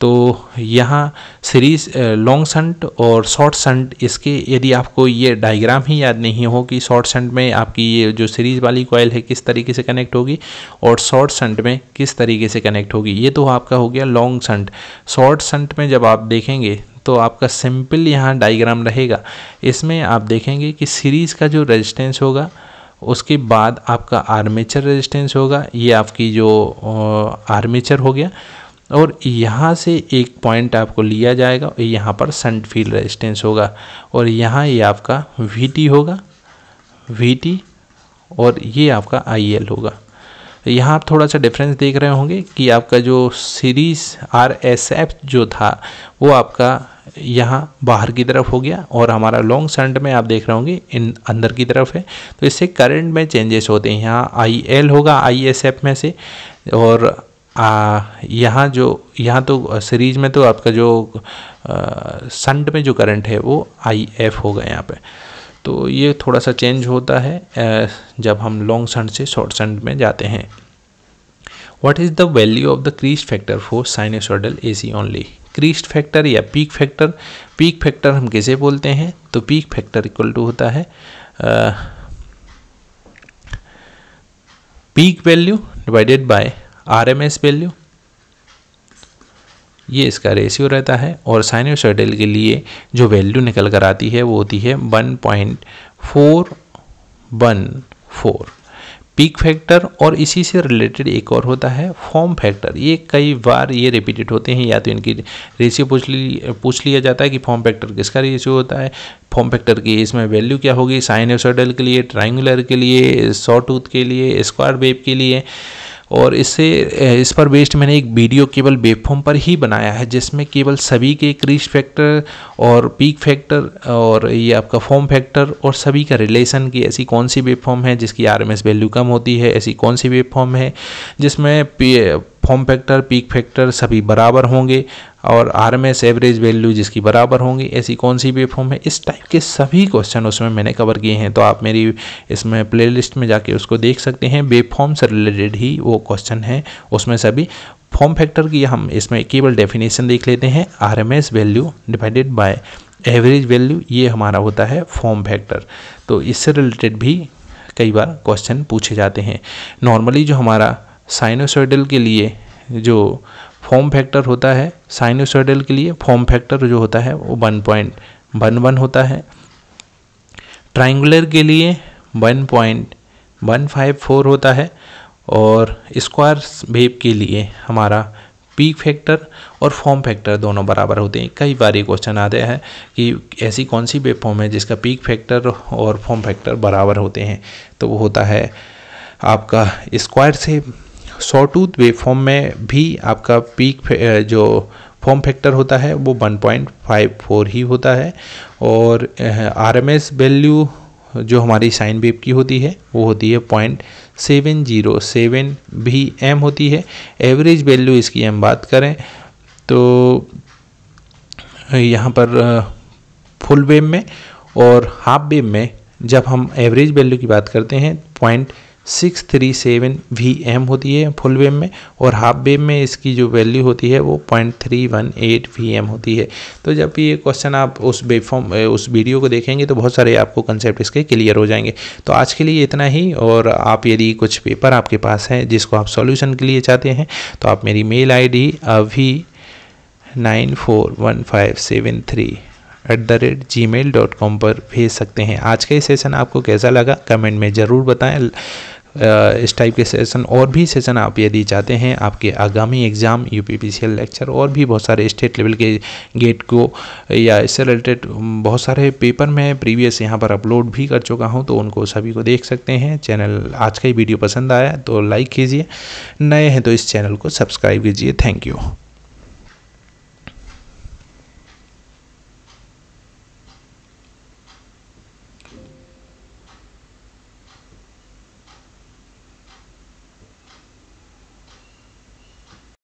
तो यहाँ सीरीज लॉन्ग संट और शॉर्ट संट इसके यदि आपको ये डायग्राम ही याद नहीं हो कि शॉर्ट संट में आपकी ये जो सीरीज़ वाली कॉयल है किस तरीके से कनेक्ट होगी और शॉर्ट संट में किस तरीके से कनेक्ट होगी ये तो आपका हो गया लॉन्ग संट शॉर्ट संट में जब आप देखेंगे तो आपका सिंपल यहाँ डाइग्राम रहेगा इसमें आप देखेंगे कि सीरीज़ का जो रेजिस्टेंस होगा उसके बाद आपका आर्मेचर रेजिस्टेंस होगा ये आपकी जो आर्मेचर हो गया और यहाँ से एक पॉइंट आपको लिया जाएगा और यहाँ पर सेंट फील्ड रेजिस्टेंस होगा और यहाँ ये आपका वी होगा वी और ये आपका आई होगा यहाँ आप थोड़ा सा डिफरेंस देख रहे होंगे कि आपका जो सीरीज़ आर एस एफ जो था वो आपका यहाँ बाहर की तरफ हो गया और हमारा लॉन्ग सेंट में आप देख रहे होंगे इन अंदर की तरफ है तो इससे करंट में चेंजेस होते हैं यहाँ आई एल होगा आई एस एफ में से और यहाँ जो यहाँ तो सीरीज में तो आपका जो संट में जो करंट है वो आई एफ होगा यहाँ पे तो ये थोड़ा सा चेंज होता है जब हम लॉन्ग सेंट से शॉर्ट सेंट में जाते हैं What is the value of the crest factor for sinusoidal AC only crest factor या पीक फैक्टर पीक फैक्टर हम किसे बोलते हैं तो पीक फैक्टर इक्वल टू होता है peak value divided by RMS value ये इसका रेशियो रहता है और साइनोसोइडल के लिए जो वैल्यू निकल कर आती है वो होती है one point four one four peak factor और इसी से रिलेटेड एक और होता है फॉर्म फैक्टर ये कई बार ये रिपीटेड होते हैं या तो इनकी रेशियो पूछ ली पूछ लिया जाता है कि फॉर्म फैक्टर किसका रेशियो होता है फॉर्म फैक्टर की इसमें वैल्यू क्या होगी साइनोसोडल के लिए ट्राइंगुलर के लिए शॉर्ट टूथ के लिए स्क्वायर वेब के लिए और इसे इस पर बेस्ड मैंने एक वीडियो केवल वेबफॉर्म पर ही बनाया है जिसमें केवल सभी के क्रीज फैक्टर और पीक फैक्टर और ये आपका फॉर्म फैक्टर और सभी का रिलेशन की ऐसी कौन सी वेबफॉर्म है जिसकी आर वैल्यू कम होती है ऐसी कौन सी वेबफॉर्म है जिसमें फॉर्म फैक्टर पीक फैक्टर सभी बराबर होंगे और R M S average value जिसकी बराबर होंगी ऐसी कौन सी वेव फॉर्म है इस टाइप के सभी क्वेश्चन उसमें मैंने कवर किए हैं तो आप मेरी इसमें प्लेलिस्ट में जाके उसको देख सकते हैं वेव फॉर्म से रिलेटेड ही वो क्वेश्चन है उसमें सभी फॉर्म फैक्टर की हम इसमें केवल डेफिनेशन देख लेते हैं R M S value divided by average value ये हमारा होता है फॉर्म फैक्टर तो इससे रिलेटेड भी कई बार क्वेश्चन पूछे जाते हैं नॉर्मली जो हमारा साइनोसोइडल के लिए जो फॉर्म फैक्टर होता है साइनोसोइडल के लिए फॉर्म फैक्टर जो होता है वो वन पॉइंट वन वन होता है ट्राइंगुलर के लिए one point one five four होता है और स्क्वायर वेब के लिए हमारा पीक फैक्टर और फॉर्म फैक्टर दोनों बराबर होते हैं कई बार ये क्वेश्चन आते हैं कि ऐसी कौन सी वेब फॉर्म है जिसका पीक फैक्टर और फॉर्म फैक्टर बराबर होते हैं तो वो होता है आपका square shape sawtooth waveform में भी आपका पीक जो फॉर्म फैक्टर होता है वो 1.54 ही होता है और आर एम एस वैल्यू जो हमारी साइन वेव की होती है वो होती है पॉइंट सेवन जीरो सेवन भी एम होती है एवरेज वैल्यू इसकी हम बात करें तो यहाँ पर फुल वेव में और हाफ वेव में जब हम एवरेज वैल्यू की बात करते हैं point six three seven V M होती है फुल वेव में और हाफ वेव में इसकी जो वैल्यू होती है वो point three one eight V M होती है तो जब ये क्वेश्चन आप उस वेवफॉर्म उस वीडियो को देखेंगे तो बहुत सारे आपको कंसेप्ट इसके क्लियर हो जाएंगे तो आज के लिए इतना ही और आप यदि कुछ पेपर आपके पास हैं जिसको आप सॉल्यूशन के लिए चाहते हैं तो आप मेरी मेल आई डी अभी nine four one five seven three at the rate ji mail dot com पर भेज सकते हैं आज का ये सेशन आपको कैसा लगा कमेंट में ज़रूर बताएं इस टाइप के सेशन और भी सेशन आप यदि चाहते हैं आपके आगामी एग्ज़ाम यू लेक्चर और भी बहुत सारे स्टेट लेवल के गेट को या इससे रिलेटेड बहुत सारे पेपर मैं प्रीवियस यहाँ पर अपलोड भी कर चुका हूँ तो उनको सभी को देख सकते हैं चैनल आज का ही वीडियो पसंद आया तो लाइक कीजिए नए हैं तो इस चैनल को सब्सक्राइब कीजिए थैंक यू